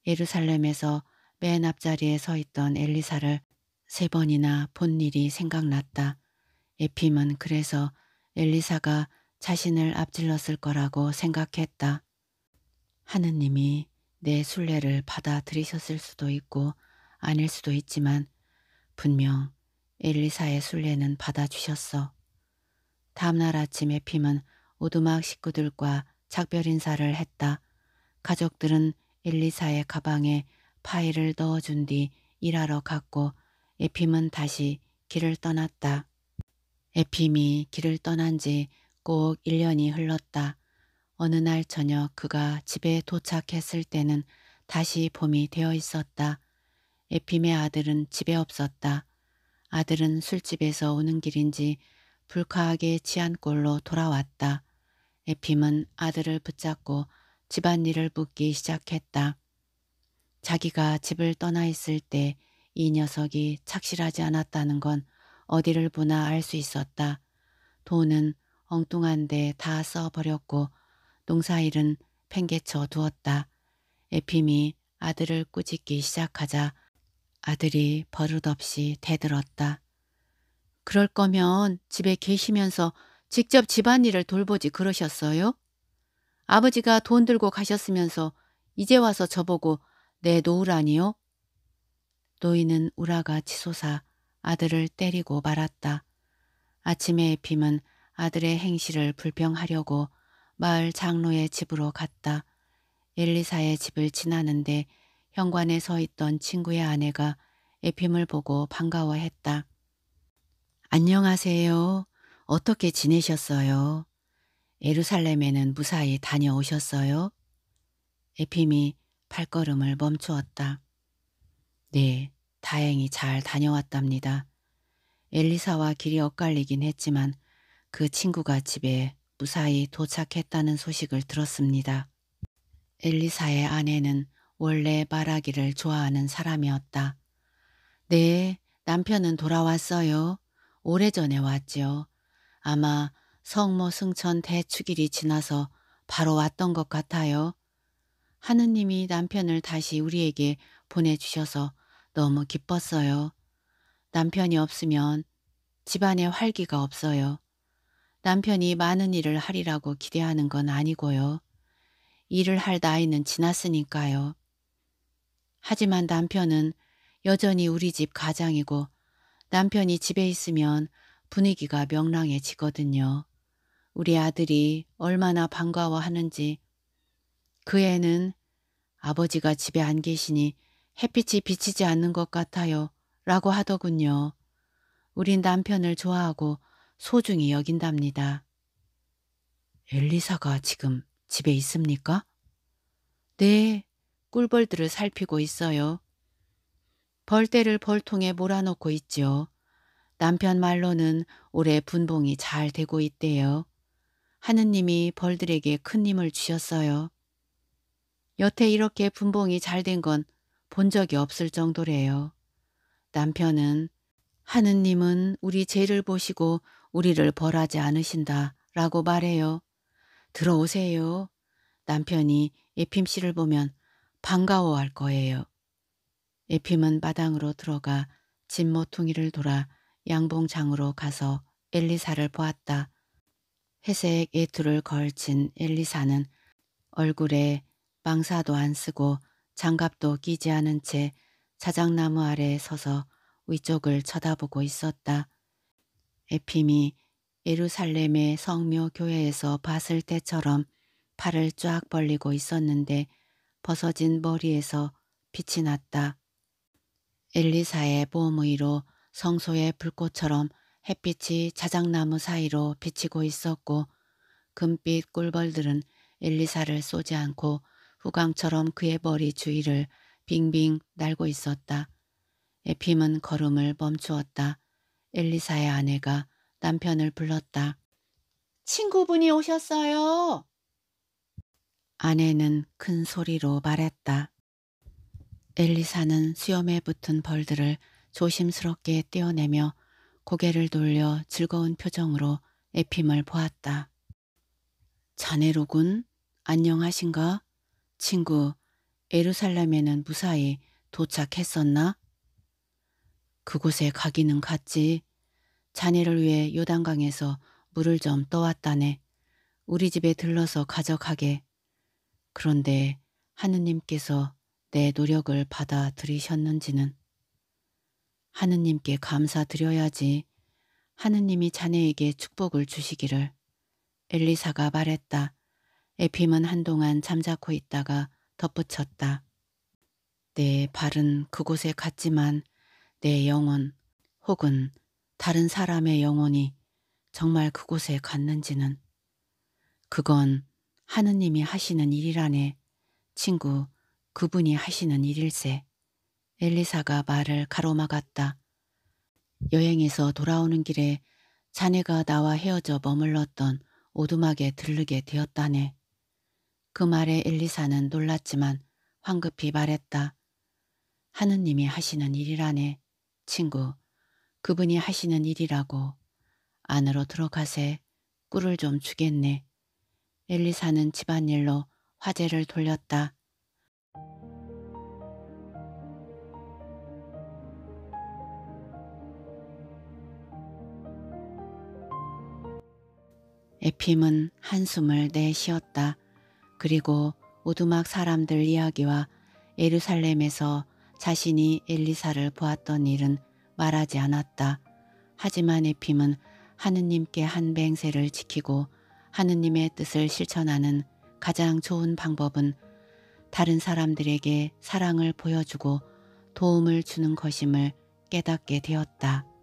예루살렘에서 맨 앞자리에 서 있던 엘리사를 세 번이나 본 일이 생각났다. 에핌은 그래서 엘리사가 자신을 앞질렀을 거라고 생각했다. 하느님이 내 순례를 받아들이셨을 수도 있고 아닐 수도 있지만 분명 엘리사의 순례는 받아주셨어. 다음날 아침에 핌은 오두막 식구들과 작별 인사를 했다. 가족들은 엘리사의 가방에 파일을 넣어준 뒤 일하러 갔고 에핌은 다시 길을 떠났다. 에핌이 길을 떠난 지 꼭 1년이 흘렀다. 어느 날 저녁 그가 집에 도착했을 때는 다시 봄이 되어 있었다. 에핌의 아들은 집에 없었다. 아들은 술집에서 오는 길인지 불쾌하게 취한 꼴로 돌아왔다. 에핌은 아들을 붙잡고 집안일을 묻기 시작했다. 자기가 집을 떠나 있을 때 이 녀석이 착실하지 않았다는 건 어디를 보나 알 수 있었다. 돈은 엉뚱한데 다 써버렸고 농사일은 팽개쳐 두었다. 에핌이 아들을 꾸짖기 시작하자 아들이 버릇없이 대들었다. 그럴 거면 집에 계시면서 직접 집안일을 돌보지 그러셨어요? 아버지가 돈 들고 가셨으면서 이제 와서 저보고 내노으라니요 노인은 우라가 치솟아 아들을 때리고 말았다. 아침에 빔은 아들의 행실을 불평하려고 마을 장로의 집으로 갔다. 엘리사의 집을 지나는데 현관에 서 있던 친구의 아내가 에핌을 보고 반가워했다. 안녕하세요. 어떻게 지내셨어요? 에루살렘에는 무사히 다녀오셨어요? 에핌이 발걸음을 멈추었다. 네, 다행히 잘 다녀왔답니다. 엘리사와 길이 엇갈리긴 했지만 그 친구가 집에 무사히 도착했다는 소식을 들었습니다. 엘리사의 아내는 원래 말하기를 좋아하는 사람이었다. 네, 남편은 돌아왔어요. 오래전에 왔지요. 아마 성모 승천 대축일이 지나서 바로 왔던 것 같아요. 하느님이 남편을 다시 우리에게 보내주셔서 너무 기뻤어요. 남편이 없으면 집안에 활기가 없어요. 남편이 많은 일을 하리라고 기대하는 건 아니고요. 일을 할 나이는 지났으니까요. 하지만 남편은 여전히 우리 집 가장이고 남편이 집에 있으면 분위기가 명랑해지거든요. 우리 아들이 얼마나 반가워하는지 그 애는 아버지가 집에 안 계시니 햇빛이 비치지 않는 것 같아요 라고 하더군요. 우린 남편을 좋아하고 소중히 여긴답니다. 엘리사가 지금 집에 있습니까? 네, 꿀벌들을 살피고 있어요. 벌떼를 벌통에 몰아넣고 있지요. 남편 말로는 올해 분봉이 잘 되고 있대요. 하느님이 벌들에게 큰 힘을 주셨어요. 여태 이렇게 분봉이 잘 된 건 본 적이 없을 정도래요. 남편은 하느님은 우리 죄를 보시고 우리를 벌하지 않으신다 라고 말해요. 들어오세요. 남편이 에핌 씨를 보면 반가워할 거예요. 에핌은 마당으로 들어가 진 모퉁이를 돌아 양봉장으로 가서 엘리사를 보았다. 회색 예투를 걸친 엘리사는 얼굴에 망사도 안 쓰고 장갑도 끼지 않은 채 자작나무 아래 에 서서 위쪽을 쳐다보고 있었다. 에핌이 예루살렘의 성묘 교회에서 봤을 때처럼 팔을 쫙 벌리고 있었는데 벗어진 머리에서 빛이 났다. 엘리사의 보무이로 성소의 불꽃처럼 햇빛이 자작나무 사이로 비치고 있었고 금빛 꿀벌들은 엘리사를 쏘지 않고 후광처럼 그의 머리 주위를 빙빙 날고 있었다. 에핌은 걸음을 멈추었다. 엘리사의 아내가 남편을 불렀다. 친구분이 오셨어요. 아내는 큰 소리로 말했다. 엘리사는 수염에 붙은 벌들을 조심스럽게 떼어내며 고개를 돌려 즐거운 표정으로 에핌을 보았다. 자네로군. 안녕하신가? 친구, 에루살렘에는 무사히 도착했었나? 그곳에 가기는 갔지. 자네를 위해 요단강에서 물을 좀 떠왔다네. 우리 집에 들러서 가져가게. 그런데 하느님께서 내 노력을 받아들이셨는지는 하느님께 감사드려야지 하느님이 자네에게 축복을 주시기를 엘리사가 말했다. 에핌은 한동안 잠자코 있다가 덧붙였다. 내 발은 그곳에 갔지만 내 영혼 혹은 다른 사람의 영혼이 정말 그곳에 갔는지는 그건 하느님이 하시는 일이라네. 친구, 그분이 하시는 일일세. 엘리사가 말을 가로막았다. 여행에서 돌아오는 길에 자네가 나와 헤어져 머물렀던 오두막에 들르게 되었다네. 그 말에 엘리사는 놀랐지만 황급히 말했다. 하느님이 하시는 일이라네. 친구, 그분이 하시는 일이라고. 안으로 들어가세. 꿀을 좀 주겠네. 엘리사는 집안일로 화제를 돌렸다. 에핌은 한숨을 내쉬었다. 그리고 오두막 사람들 이야기와 예루살렘에서 자신이 엘리사를 보았던 일은 말하지 않았다. 하지만 에핌은 하느님께 한 맹세를 지키고 하느님의 뜻을 실천하는 가장 좋은 방법은 다른 사람들에게 사랑을 보여주고 도움을 주는 것임을 깨닫게 되었다.